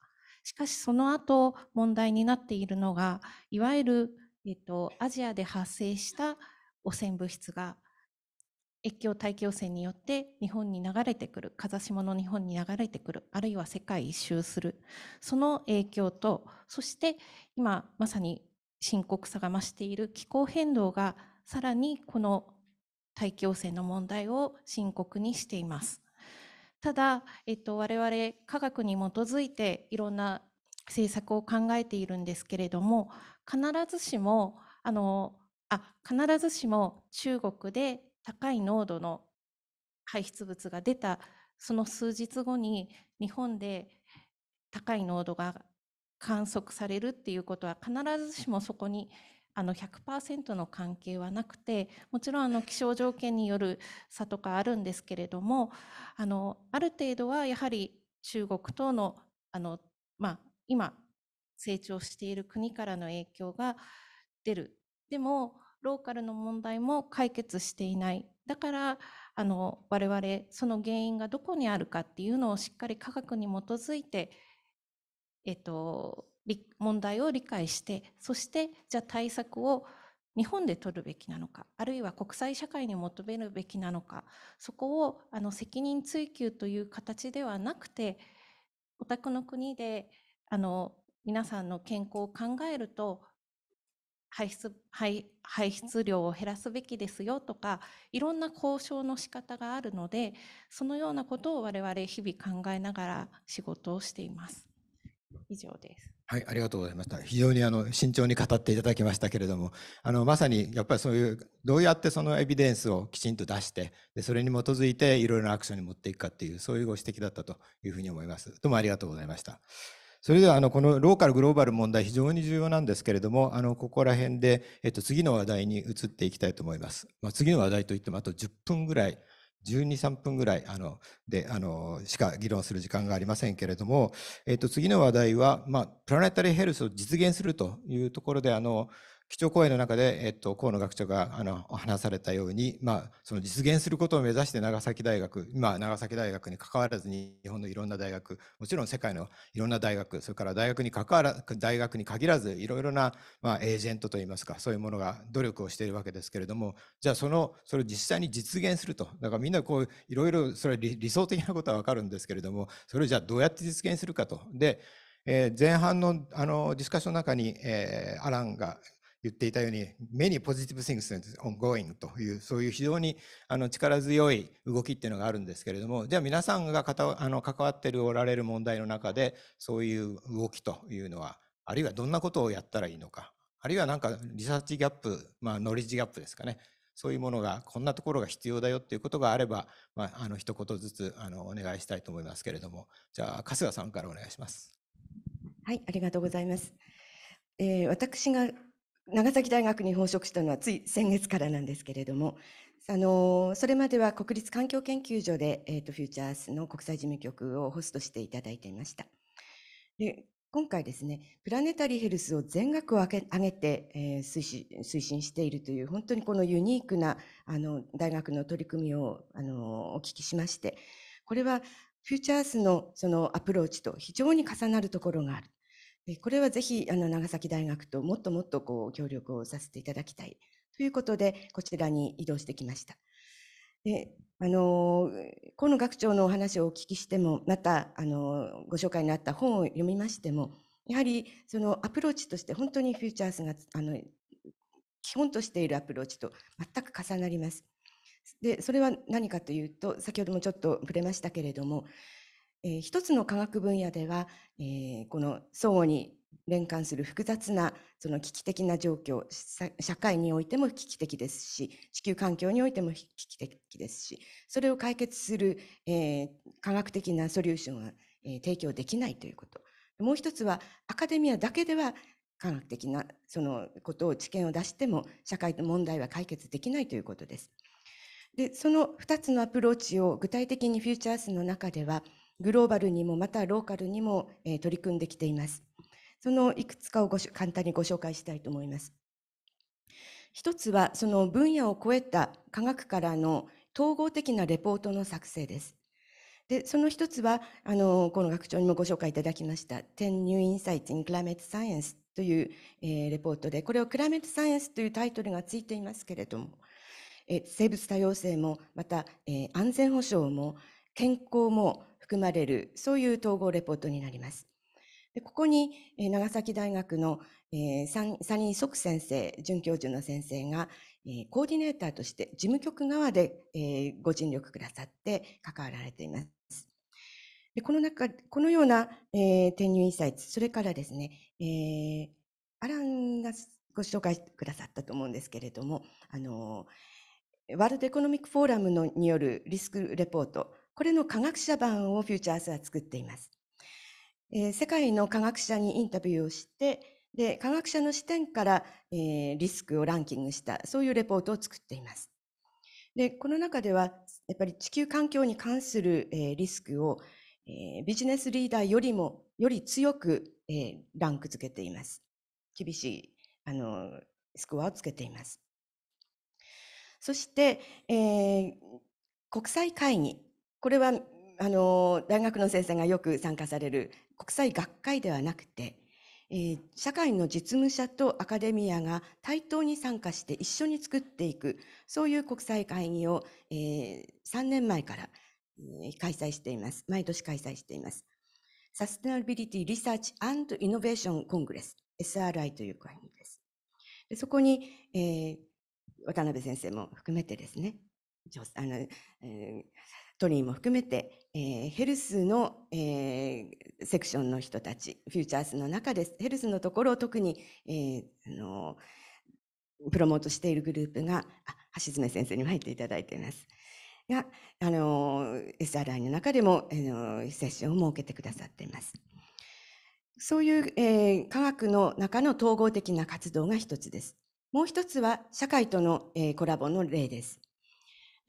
しかしその後問題になっているのがいわゆる、えっと、アジアで発生した汚染物質が越境大気汚染によって日本に流れてくる風下の日本に流れてくるあるいは世界一周するその影響とそして今まさに深刻さが増している気候変動がさらにこの大気汚染の問題を深刻にしています。ただ、えっと、我々科学に基づいていろんな政策を考えているんですけれども必ずしもあのあ必ずしも中国で高い濃度の排出物が出たその数日後に日本で高い濃度が観測されるっていうことは必ずしもそこにあの100%の関係はなくてもちろんあの気象条件による差とかあるんですけれどもあのある程度はやはり中国等のあの、まあ、今成長している国からの影響が出るでもローカルの問題も解決していないだからあの我々その原因がどこにあるかっていうのをしっかり科学に基づいて、えっと、問題を理解してそしてじゃあ対策を日本で取るべきなのかあるいは国際社会に求めるべきなのかそこをあの責任追及という形ではなくてお宅の国であの皆さんの健康を考えると排出排排出量を減らすべきですよとかいろんな交渉の仕方があるのでそのようなことを我々日々考えながら仕事をしています。以上です。はい、ありがとうございました。非常にあの慎重に語っていただきましたけれども、あのまさにやっぱりそういうどうやってそのエビデンスをきちんと出してで、それに基づいていろいろなアクションに持っていくかっていうそういうご指摘だったというふうに思います。どうもありがとうございました。それではあのこのローカルグローバル問題非常に重要なんですけれどもあのここら辺でえっと次の話題に移っていきたいと思います。まあ、次の話題といってもあと10分ぐらい12、3分ぐらいあのであのしか議論する時間がありませんけれども、えっと、次の話題は、まあ、プラネタリーヘルスを実現するというところであの基調講演の中で、えっと、河野学長があの話されたように、まあ、その実現することを目指して長崎大学、今、まあ、長崎大学に関わらずに日本のいろんな大学、もちろん世界のいろんな大学、それから大学に関わら大学に限らず、いろいろな、まあ、エージェントといいますか、そういうものが努力をしているわけですけれども、じゃあその、それを実際に実現すると、だからみんなこう、いろいろ、それ理想的なことはわかるんですけれども、それをじゃあどうやって実現するかと。でえ前半のあのディスカッションの中に、えー、アランが言っていたように、many positive things ongoing という、そういう非常にあの力強い動きっていうのがあるんですけれども、では皆さんがかたあの関わっておられる問題の中で、そういう動きというのは、あるいはどんなことをやったらいいのか、あるいはなんかリサーチギャップ、まあ、ノリッジギャップですかね、そういうものが、こんなところが必要だよっていうことがあれば、まあ、あの一言ずつあのお願いしたいと思いますけれども、じゃあ、春日さんからお願いします。はい、ありがとうございます。えー、私が長崎大学に本職したのはつい先月からなんですけれども、あのそれまでは国立環境研究所で、えーと、フューチャースの国際事務局をホストしていただいていました。で今回ですね、プラネタリーヘルスを全額を上げて、えー、推進推進しているという本当にこのユニークなあの大学の取り組みをあのお聞きしまして、これはフューチャースのそのアプローチと非常に重なるところがある。これはぜひあの長崎大学ともっともっとこう協力をさせていただきたいということでこちらに移動してきました。であの河野学長のお話をお聞きしてもまたあのご紹介になった本を読みましてもやはりそのアプローチとして本当にフューチャースがあの基本としているアプローチと全く重なります。でそれは何かというと先ほどもちょっと触れましたけれどもえ一つの科学分野では、えこの相互に連関する複雑なその危機的な状況社会においても危機的ですし地球環境においても危機的ですしそれを解決する、えー、科学的なソリューションは、えー、提供できないということもう一つはアカデミアだけでは科学的なそのことを知見を出しても社会の問題は解決できないということです。でその2つのアプローチを具体的にフューチャースの中ではグローバルにもまたローカルにも、え取り組んできています。そのいくつかをご簡単にご紹介したいと思います。一つはその分野を超えた科学からの統合的なレポートの作成です。でその一つはあのこの学長にもご紹介いただきました「10 New Insights in Climate Science」という、えー、レポートでこれを「クライメットサイエンス」というタイトルがついていますけれども、え生物多様性もまた、えー、安全保障も健康も含まれる、そういう統合レポートになります。でここに、え長崎大学の、えー、サニー・ソク先生、准教授の先生が、えコーディネーターとして事務局側で、えご尽力くださって関わられています。でこの中、このような、えー、転入インサイト、それからですね、えー、アランがご紹介くださったと思うんですけれども、あのワールドエコノミックフォーラムのによるリスクレポート、これの科学者版をフューチャースは作っています。えー、世界の科学者にインタビューをして、で、科学者の視点から、えー、リスクをランキングした、そういうレポートを作っています。で、この中では、やっぱり地球環境に関する、えー、リスクを、えー、ビジネスリーダーよりも、より強く、えー、ランク付けています。厳しい、あの、スコアをつけています。そして、えー、国際会議、これはあの大学の先生がよく参加される国際学会ではなくて、えー、社会の実務者とアカデミアが対等に参加して一緒に作っていくそういう国際会議を、えー、3年前から、えー、開催しています毎年開催していますサステナビリティ・リサーチ・アンド・イノベーション・コングレス SRI という会議ですでそこに、えー、渡辺先生も含めてですねあの、えー、トリーも含めて、えー、ヘルスの、えー、セクションの人たち、フューチャースの中です。ヘルスのところを特に、えー、あのプロモートしているグループが、橋爪先生にも入っていただいています。が、あの、SRI の中でも、あの、セッションを設けてくださっています。そういう、えー、科学の中の統合的な活動が一つです。もう一つは、社会との、えー、コラボの例です。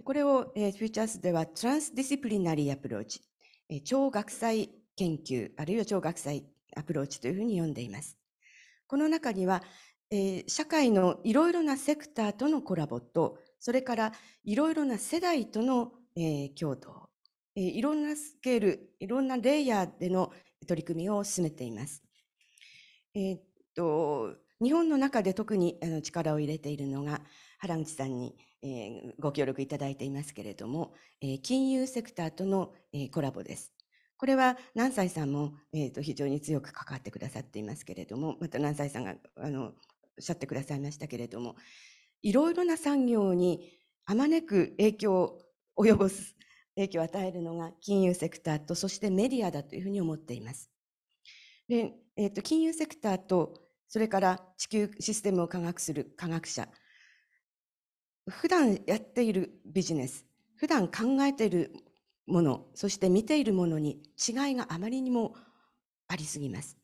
これを、えー、フューチャースではトランスディシプリナリーアプローチ、えー、超学際研究、あるいは超学際アプローチというふうに呼んでいます。この中には、えー、社会のいろいろなセクターとのコラボと、それからいろいろな世代との、えー、共同、えー、いろんなスケール、いろんなレイヤーでの取り組みを進めています。えー、っと日本の中で特にあの力を入れているのが、原口さんに、えー、ご協力いただいていますけれども、えー、金融セクターとの、えー、コラボです。これは南斎さんも、えーと、非常に強く関わってくださっていますけれども、また南斎さんがあのおっしゃってくださいましたけれども、いろいろな産業にあまねく影響を及ぼす、影響を与えるのが金融セクターと、そしてメディアだというふうに思っています。でえーと金融セクターとそれから地球システムを科学する科学者、普段やっているビジネス普段考えているものそして見ているものに違いがあまりにもありすぎます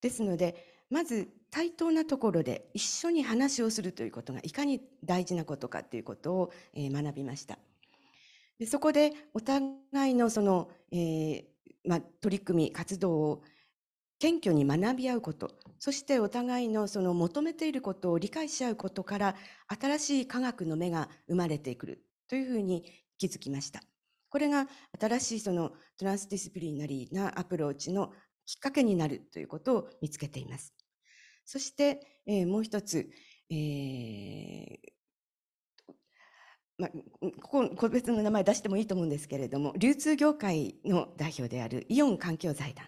ですのでまず対等なところで一緒に話をするということがいかに大事なことかということを学びましたでそこでお互いのその、えーまあ、取り組み活動を謙虚に学び合うこと、そしてお互いのその求めていることを理解し合うことから、新しい科学の目が生まれてくるというふうに気づきました。これが新しいそのトランスディスプリナリーなアプローチのきっかけになるということを見つけています。そして、えー、もう一つ、えーまあ、ここ個別の名前出してもいいと思うんですけれども流通業界の代表であるイオン環境財団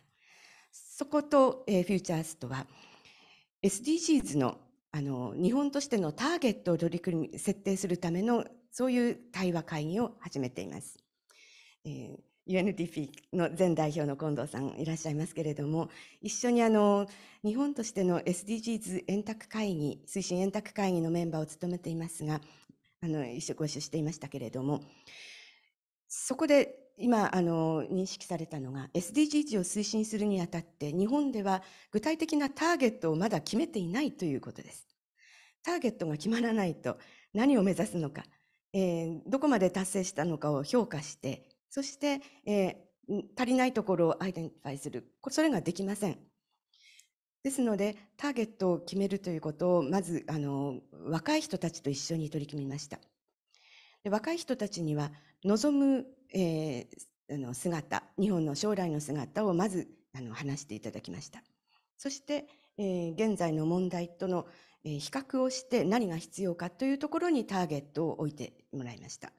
そこと、えー、フューチャースとは SDGs のあの日本としてのターゲットを取り組み設定するためのそういう対話会議を始めています。えー UNDP の前代表の近藤さんいらっしゃいますけれども、一緒にあの日本としての SDGs 円卓会議、推進円卓会議のメンバーを務めていますが、あの一緒ご一緒していましたけれども、そこで今あの認識されたのが SDGs を推進するにあたって日本では具体的なターゲットをまだ決めていないということです。ターゲットが決まらないと何を目指すのか、えー、どこまで達成したのかを評価してそして、えー、足りないところをアイデンティファイするそれができません。ですのでターゲットを決めるということをまずあの若い人たちと一緒に取り組みました。で若い人たちには望む、えー、あの姿、日本の将来の姿をまずあの話していただきました。そして、えー、現在の問題との、えー、比較をして何が必要かというところにターゲットを置いてもらいました。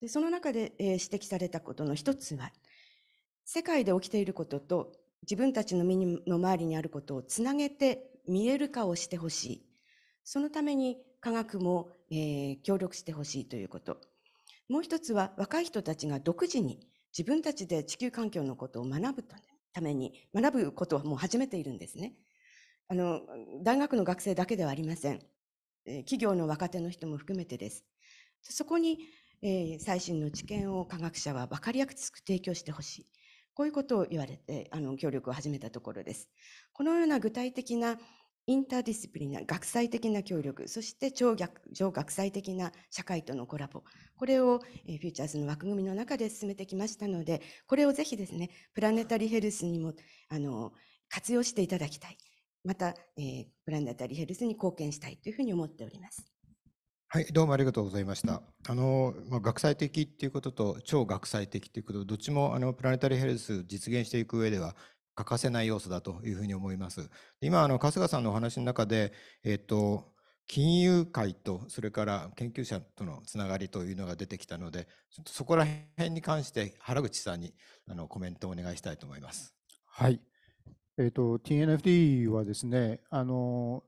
でその中で、えー、指摘されたことの一つは、世界で起きていることと自分たちの身の周りにあることをつなげて見える化をしてほしい。そのために科学も、えー、協力してほしいということ。もう一つは若い人たちが独自に自分たちで地球環境のことを学ぶために、学ぶことはもう始めているんですね。あの、大学の学生だけではありません。企業の若手の人も含めてです。そこに、えー、最新の知見を科学者は分かりやすく提供してほしい。こういうことを言われて、あの、協力を始めたところです。このような具体的なインターディスプリナ学際的な協力そして超逆超学際的な社会とのコラボこれをフューチャーズの枠組みの中で進めてきましたのでこれをぜひですねプラネタリーヘルスにもあの活用していただきたいまた、えー、プラネタリーヘルスに貢献したいというふうに思っております。はい、どうもありがとうございました。あの、まあ、学際的っていうことと超学際的っていうこと、どっちもあのプラネタリーヘルス実現していく上では欠かせない要素だというふうに思います。今、あの、春日さんのお話の中で、えっと、金融界とそれから研究者とのつながりというのが出てきたのでちょっとそこら辺に関して原口さんにあのコメントをお願いしたいと思います。はい、えーと、TNFD はですねあの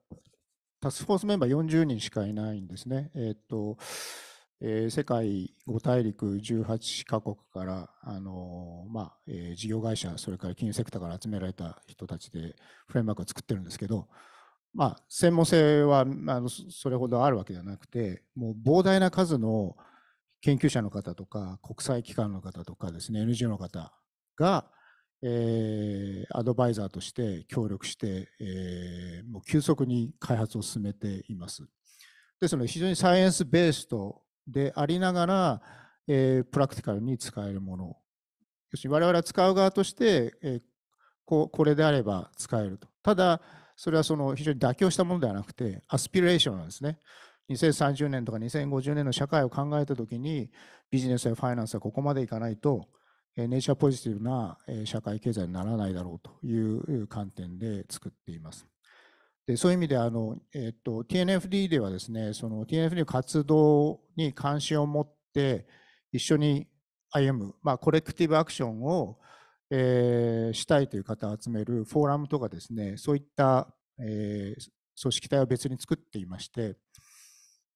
タスクフォースメンバー40人しかいないんですね。えーと、とえー、世界5大陸18カ国から、あのまあえー、事業会社、それから金融セクターから集められた人たちでフレームワークを作ってるんですけど、まあ、専門性はあのそれほどあるわけではなくて、もう膨大な数の研究者の方とか、国際機関の方とかですね、NGO の方が、えー、アドバイザーとして協力して、えー、もう急速に開発を進めています。ですので、非常にサイエンスベースとでありながら、えー、プラクティカルに使えるもの要するに我々は使う側として、えー、ここれであれば使えるとただそれはその非常に妥協したものではなくてアスピレーションなんですね2030年とか2050年の社会を考えた時にビジネスやファイナンスはここまでいかないとネイチャーポジティブな社会経済にならないだろうという観点で作っています。でそういう意味であの、えーと、TNFD ではですね、その TNFD の活動に関心を持って、一緒に歩む、まあ、コレクティブアクションを、えー、したいという方を集めるフォーラムとかですね、そういった、えー、組織体を別に作っていまして、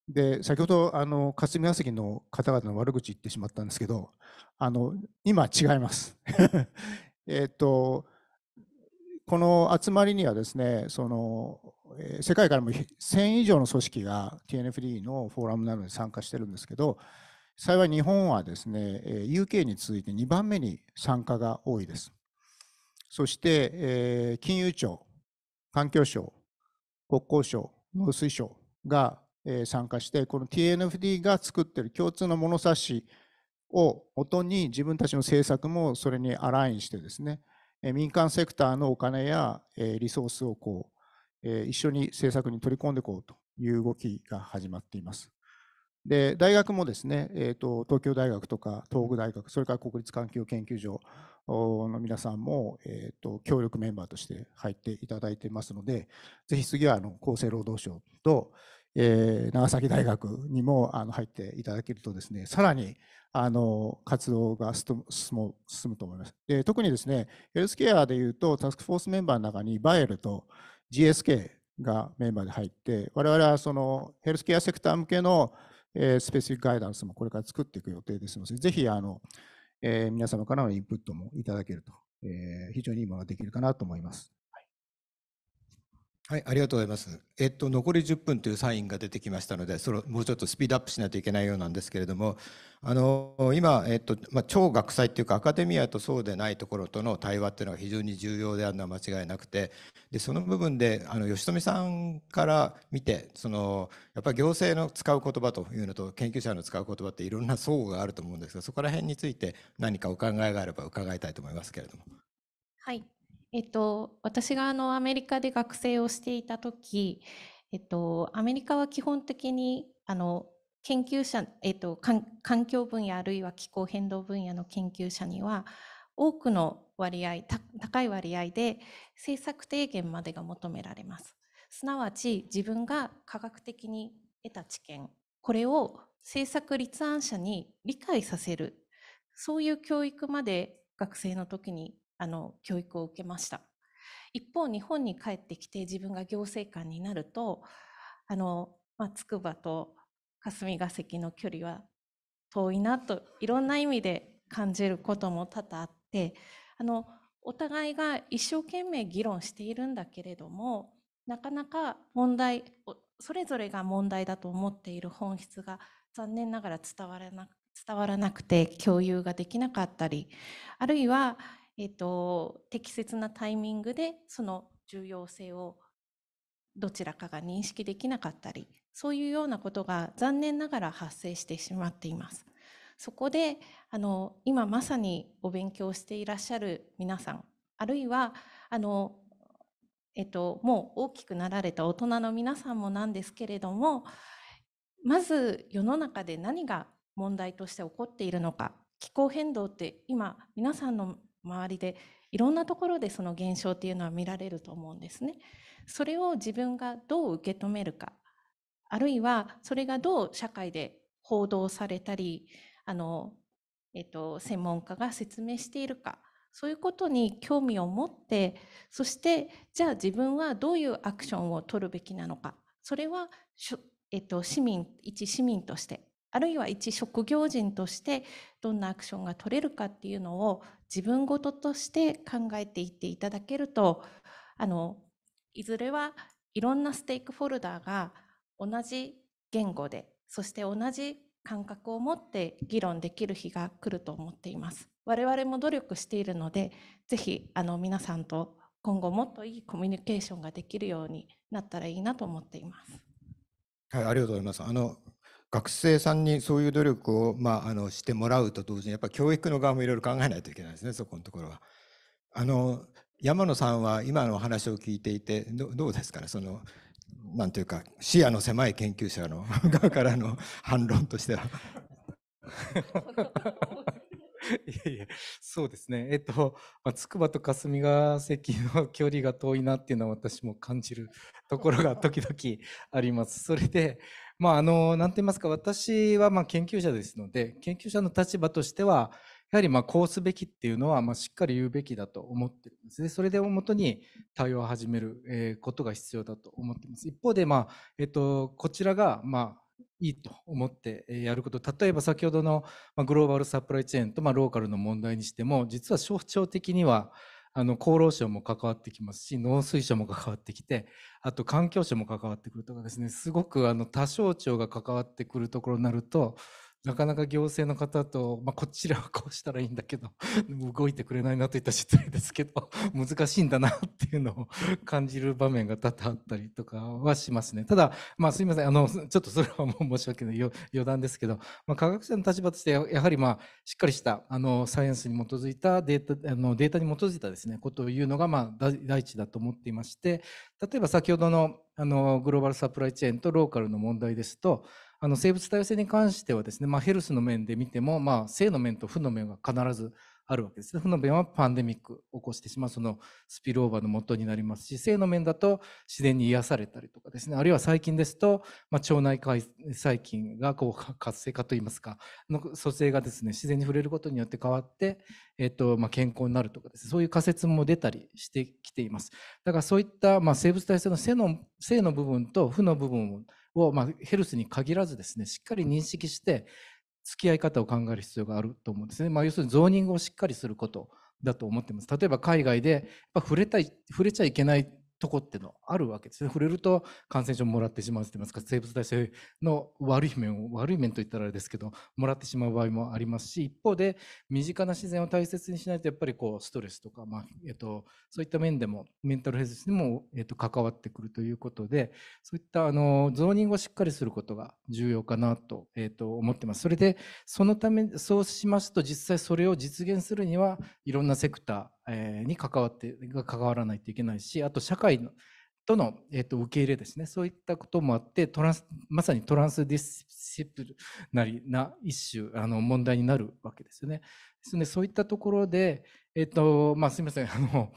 で先ほどあの霞が関の方々の悪口言ってしまったんですけど、あの今違います。えっとこの集まりにはですね、その世界からも1000以上の組織が TNFD のフォーラムなどに参加してるんですけど、幸い日本はですね、UK に続いて2番目に参加が多いです。そして、金融庁、環境省、国交省、農水省が、参加して、この TNFD が作ってる共通の物差しをもとに自分たちの政策もそれにアラインしてですね、民間セクターのお金やリソースをこう一緒に政策に取り込んでいこうという動きが始まっています。で大学もですね、えーと、東京大学とか東北大学それから国立環境研究所の皆さんも、えーと、と協力メンバーとして入っていただいてますのでぜひ次はあの厚生労働省と、えー、長崎大学にもあの入っていただけるとですねさらにあの活動が進む進むと思います。で特にですね、ヘルスケアでいうと、タスクフォースメンバーの中に、バイエルと GSK がメンバーで入って、我々はそのヘルスケアセクター向けの、えスペシフィックガイダンスもこれから作っていく予定ですので、ぜひあの、えー、皆様からのインプットもいただけると、えー、非常に今ができるかなと思います。はい、ありがとうございます。えっと、残り10分というサインが出てきましたので、そのもうちょっとスピードアップしないといけないようなんですけれども、あの、今、えっと、まあ、超学祭というか、アカデミアとそうでないところとの対話っていうのが非常に重要であるのは間違いなくて、で、その部分で、あの、吉富さんから見て、その、やっぱり行政の使う言葉というのと、研究者の使う言葉っていろんな相互があると思うんですが、そこら辺について何かお考えがあれば伺いたいと思いますけれども。はい。えっと、私があのアメリカで学生をしていた時、えっと、アメリカは基本的にあの研究者、えっと、環境分野あるいは気候変動分野の研究者には多くの割合高い割合で政策提言までが求められます。すなわち自分が科学的に得た知見これを政策立案者に理解させるそういう教育まで学生の時にあの教育を受けました一方日本に帰ってきて自分が行政官になるとあの、まあ、筑波と霞が関の距離は遠いなといろんな意味で感じることも多々あってあのお互いが一生懸命議論しているんだけれどもなかなか問題それぞれが問題だと思っている本質が残念ながら伝わらな伝わらなくて共有ができなかったりあるいは、えっと、適切なタイミングでその重要性をどちらかが認識できなかったりそういうようなことが残念ながら発生してしまっています。そこであの今まさにお勉強していらっしゃる皆さんあるいはあの、えっと、もう大きくなられた大人の皆さんもなんですけれどもまず世の中で何が問題として起こっているのか気候変動って今皆さんの周りでいろんなところでその現象っていうのは見られると思うんですね。それを自分がどう受け止めるかあるいはそれがどう社会で報道されたりあの、えっと、専門家が説明しているかそういうことに興味を持ってそしてじゃあ自分はどういうアクションを取るべきなのかそれは、えっと、市民一市民としてあるいは一職業人としてどんなアクションが取れるかっていうのを自分ごととして考えていっていただけるとあのいずれはいろんなステークホルダーが同じ言語でそして同じ感覚を持って議論できる日が来ると思っています。我々も努力しているのでぜひあの皆さんと今後もっといいコミュニケーションができるようになったらいいなと思っています。はい、ありがとうございます。あの学生さんにそういう努力を、まあ、あのしてもらうと同時にやっぱ教育の側もいろいろ考えないといけないですねそこのところは。あの山野さんは今のお話を聞いていてどうですかねそのなんというか視野の狭い研究者の 側からの反論としては。いやいや、そうですね。えっと、まあ、筑波と霞が関の距離が遠いなっていうのは私も感じるところが時々あります。それで、まあ、あの、なんて言いますか、私はまあ研究者ですので、研究者の立場としては、やはりまあこうすべきっていうのはまあしっかり言うべきだと思ってるんですね。それをもとに対応を始めることが必要だと思ってます。一方で、まあ、えっと、こちらが、まあ、いいと思ってやること、例えば先ほどのグローバルサプライチェーンとまあローカルの問題にしても、実は象徴的には、あの厚労省も関わってきますし農水省も関わってきてあと環境省も関わってくるとかですねすごくあの多省庁が関わってくるところになるとなかなか行政の方と、まあ、こちらはこうしたらいいんだけど、動いてくれないなといった失礼ですけど、難しいんだなっていうのを感じる場面が多々あったりとかはしますね。ただ、まあ、すいません。あの、ちょっとそれはもう申し訳ない余談ですけど、まあ、科学者の立場としてや、やはりまあ、しっかりした、あの、サイエンスに基づいたデータ、あの、データに基づいたですね、ことを言うのが、まあ、第一だと思っていまして、例えば先ほどの、あの、グローバルサプライチェーンとローカルの問題ですと、あの生物多様性に関してはですね、まあ、ヘルスの面で見ても、まあ、性の面と負の面が必ずあるわけです。負の面はパンデミックを起こしてしまうそのスピルオーバーの元になりますし、性の面だと自然に癒されたりとかですね、あるいは最近ですと、まあ、腸内細菌がこう活性化といいますか、の組成がですね、自然に触れることによって変わって、えっとまあ、健康になるとかですね、そういう仮説も出たりしてきています。だからそういった、まあ、生物体性の性の性の部分と負の部分をを、まあ、ヘルスに限らずですねしっかり認識して付き合い方を考える必要があると思うんですね、まあ、要するにゾーニングをしっかりすることだと思ってます例えば海外でやっぱ触れたい触れちゃいけないとこってのあるわけですね。触れると感染症もらってしまうって言いますか、生物体制の悪い面を、悪い面といったらあれですけど、もらってしまう場合もありますし、一方で、身近な自然を大切にしないと、やっぱりこう、ストレスとか、まあ、えっと、そういった面でも、メンタルヘルスにも、えっと、関わってくるということで、そういった、あの、ゾーニングをしっかりすることが重要かなと、えっと、思ってます。それで、そのため、そうしますと、実際それを実現するには、いろんなセクター、えー、に関わってが関わらないといけないしあと社会のとの、えーと、受け入れですねそういったこともあってトランスまさにトランスディシプルなりな一種あの問題になるわけですよね。ですねそういったところで、えーとまあ、すみません あの、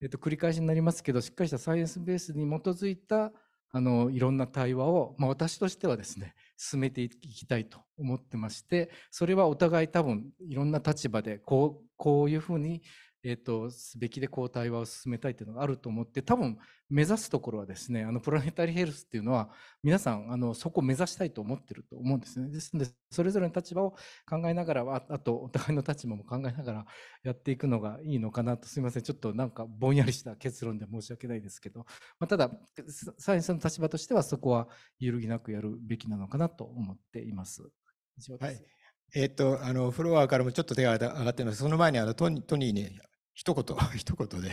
えーと、と繰り返しになりますけどしっかりしたサイエンスベースに基づいたあのいろんな対話を、まあ、私としてはですね進めていきたいと思ってましてそれはお互い多分いろんな立場でこうこういうふうにえーと、すべきでこう対話を進めたいというのがあると思って多分目指すところはですねあのプラネタリーヘルスっていうのは皆さんあのそこを目指したいと思ってると思うんですねですのでそれぞれの立場を考えながらああとお互いの立場も考えながらやっていくのがいいのかなとすみませんちょっとなんかぼんやりした結論で申し訳ないですけど、まあ、ただサイエンスの立場としてはそこは揺るぎなくやるべきなのかなと思っています。以上です、はいえっと、あのフロアからもちょっと手が上がってるので、その前にあのトニーに一言、一言で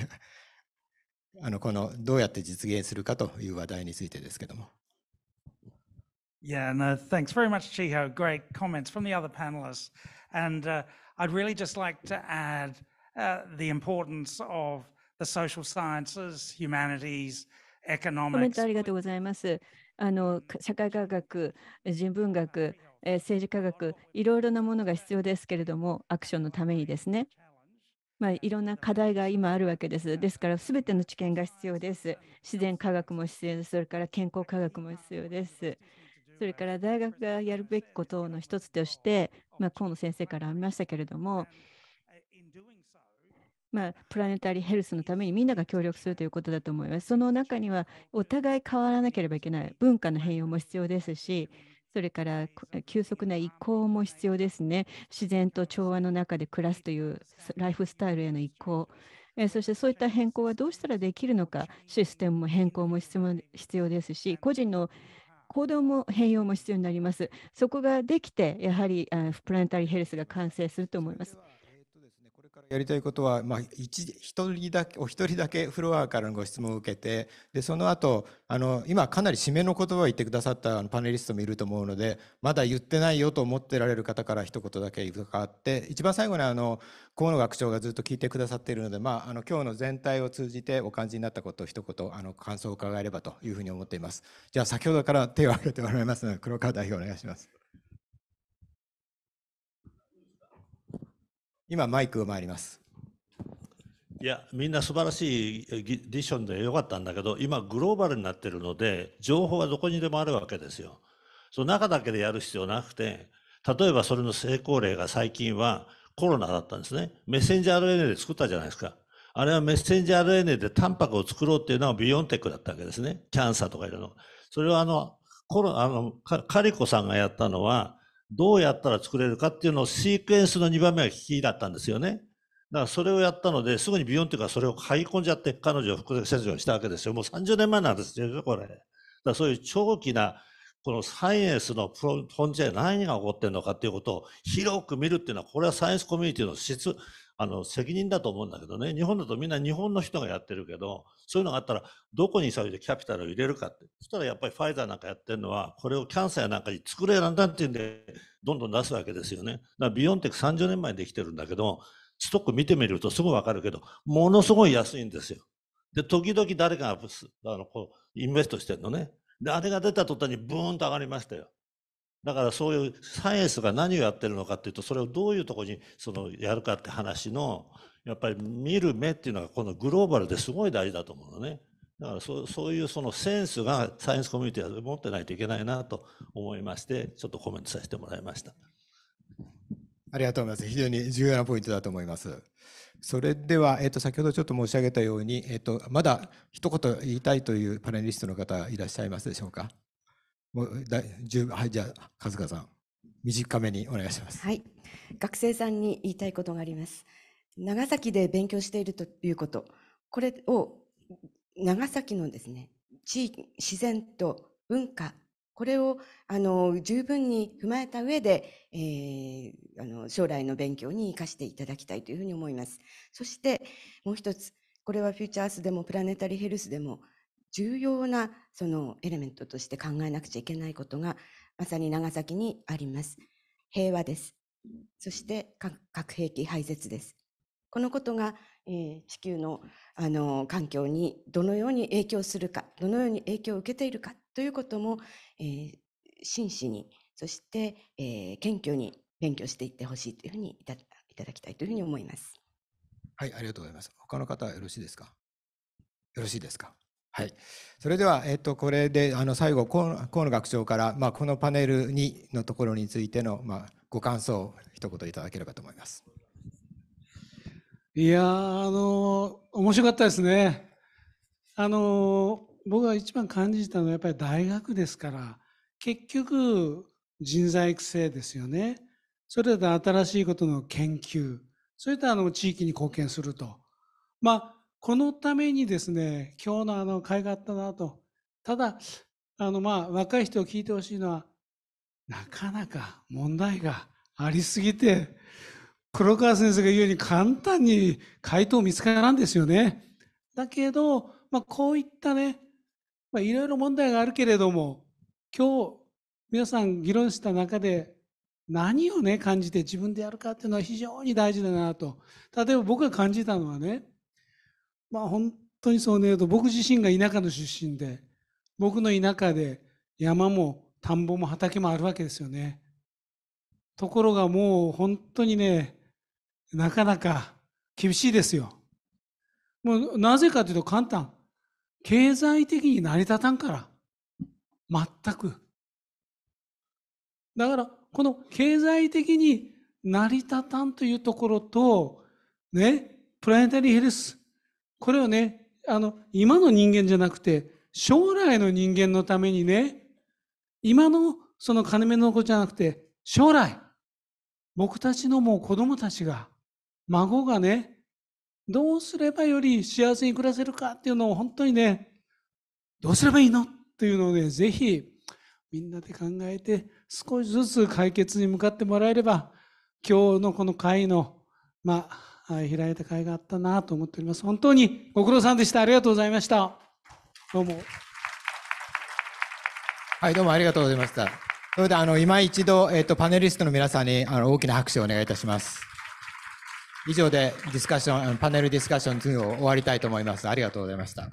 あの、この、どうやって実現するかという話題についてですけども。Yeah, no, thanks very much, Chiho. Great comments from the other panelists. And uh, I'd really just like to add uh, the importance of the social sciences, humanities, economics. ありがとうございます。あの社会科学、人文学、えー、政治科学、いろいろなものが必要ですけれども、アクションのためにですね。まあ、いろんな課題が今あるわけです。ですから、すべての知見が必要です。自然科学も必要です。それから健康科学も必要です。それから大学がやるべきことの一つとして、まあ、河野先生からありましたけれども、まあ、プラネタリーヘルスのためにみんなが協力するということだと思います。その中にはお互い変わらなければいけない文化の変容も必要ですし、それから急速な移行も必要ですね。自然と調和の中で暮らすというライフスタイルへの移行。そしてそういった変更はどうしたらできるのか、システムも変更も必要ですし、個人の行動も変容も必要になります。そこができて、やはりプラネタリーヘルスが完成すると思います。やりたいことは、まあ、一人だけお一人だけフロアからのご質問を受けてでその後あの今かなり締めの言葉を言ってくださったパネリストもいると思うのでまだ言ってないよと思ってられる方から一言だけ伺って一番最後にあの河野学長がずっと聞いてくださっているので、まあ、あの今日の全体を通じてお感じになったことを一言あの感想を伺えればというふうに思っています。じゃあ先ほどから手を挙げてもらいますので黒川代表お願いします。今マイクを参りますいやみんな素晴らしいディションでよかったんだけど今グローバルになってるので情報はどこにでもあるわけですよ。その中だけでやる必要なくて例えばそれの成功例が最近はコロナだったんですね。メッセンジャー RNA で作ったじゃないですか。あれはメッセンジャー RNA でタンパクを作ろうっていうのはビヨンテックだったわけですね。キャンサーとかいろいろ。それはあの、コロ、あの、カリコさんがやったのは、どうやったら作れるかっていうのをシークエンスの2番目がキーだったんですよね。だからそれをやったのですぐにビヨンっていうかそれを買い込んじゃって彼女を服薬洗にしたわけですよ。もう30年前なんですよ、これ。だそういう長期なこのサイエンスのプロンチィ何が起こってるのかっていうことを広く見るっていうのはこれはサイエンスコミュニティの質あの、責任だと思うんだけどね、日本だとみんな日本の人がやってるけど、そういうのがあったら、どこにそれでキャピタルを入れるかって。そしたらやっぱりファイザーなんかやってるのは、これをキャンサーなんかに作れなんだっていうんで、どんどん出すわけですよね。だからビヨンテック30年前にできてるんだけど、ストック見てみるとすぐわかるけど、ものすごい安いんですよ。で、時々誰かがあのこうインベストしてるのね。で、あれが出た途端にブーンと上がりましたよ。だからそういうサイエンスが何をやってるのかっていうとそれをどういうとこにそのやるかって話のやっぱり見る目っていうのがこのグローバルですごい大事だと思うのね。だからそそういうそのセンスがサイエンスコミュニティは持ってないといけないなと思いましてちょっとコメントさせてもらいました。ありがとうございます。非常に重要なポイントだと思います。それでは、えっと、先ほどちょっと申し上げたように、えっと、まだ一言言いたいというパネリストの方いらっしゃいますでしょうか。もうだ十分はいじゃあ春日さん短めにお願いします。はい、学生さんに言いたいことがあります。長崎で勉強しているということ、これを長崎のですね、地域、自然と文化、これをあの十分に踏まえた上で、えー、あの将来の勉強に生かしていただきたいというふうに思います。そしてもう一つ、これはフューチャースでもプラネタリーヘルスでも重要なそのエレメントとして考えなくちゃいけないことがまさに長崎にあります平和ですそして核兵器廃絶ですこのことが、えー、地球のあの環境にどのように影響するかどのように影響を受けているかということも、えー、真摯にそして、えー、謙虚に勉強していってほしいというふうにいたいただきたいというふうに思います。はい、ありがとうございます。他の方はよろしいですかよろしいですかはい、それでは、えっと、これであの最後河野学長から、まあ、このパネル2のところについての、まあ、ご感想を一言いただければと思います。いやあの面白かったですね。あの僕が一番感じたのはやっぱり大学ですから結局人材育成ですよね。それで新しいことの研究それとあの地域に貢献すると。まあこのためにですね、今日のあの会があったなと。ただ、あのまあ若い人を聞いてほしいのは、なかなか問題がありすぎて、黒川先生が言うように簡単に回答見つからんですよね。だけど、まあ、こういったね、まあ、いろいろ問題があるけれども、今日皆さん議論した中で何をね感じて自分でやるかっていうのは非常に大事だなと。例えば僕が感じたのはね、まあ本当にそうねと僕自身が田舎の出身で僕の田舎で山も田んぼも畑もあるわけですよねところがもう本当にねなかなか厳しいですよもうなぜかというと簡単経済的に成り立たんから全くだからこの経済的に成り立たんというところとねプラネタリーヘルスこれをね、あの、今の人間じゃなくて、将来の人間のためにね、今のその金目の子じゃなくて、将来、僕たちのもう子供たちが、孫がね、どうすればより幸せに暮らせるかっていうのを本当にね、どうすればいいのっていうのをね、ぜひみんなで考えて少しずつ解決に向かってもらえれば、今日のこの会の、まあ、開いた会があったなと思っております。本当にご苦労さんでした。ありがとうございました。どうも。はい、どうもありがとうございました。それでは、あの、今一度、えっ、と、パネリストの皆さんに、あの、大きな拍手をお願いいたします。以上で、ディスカッション、パネルディスカッション2を終わりたいと思います。ありがとうございました。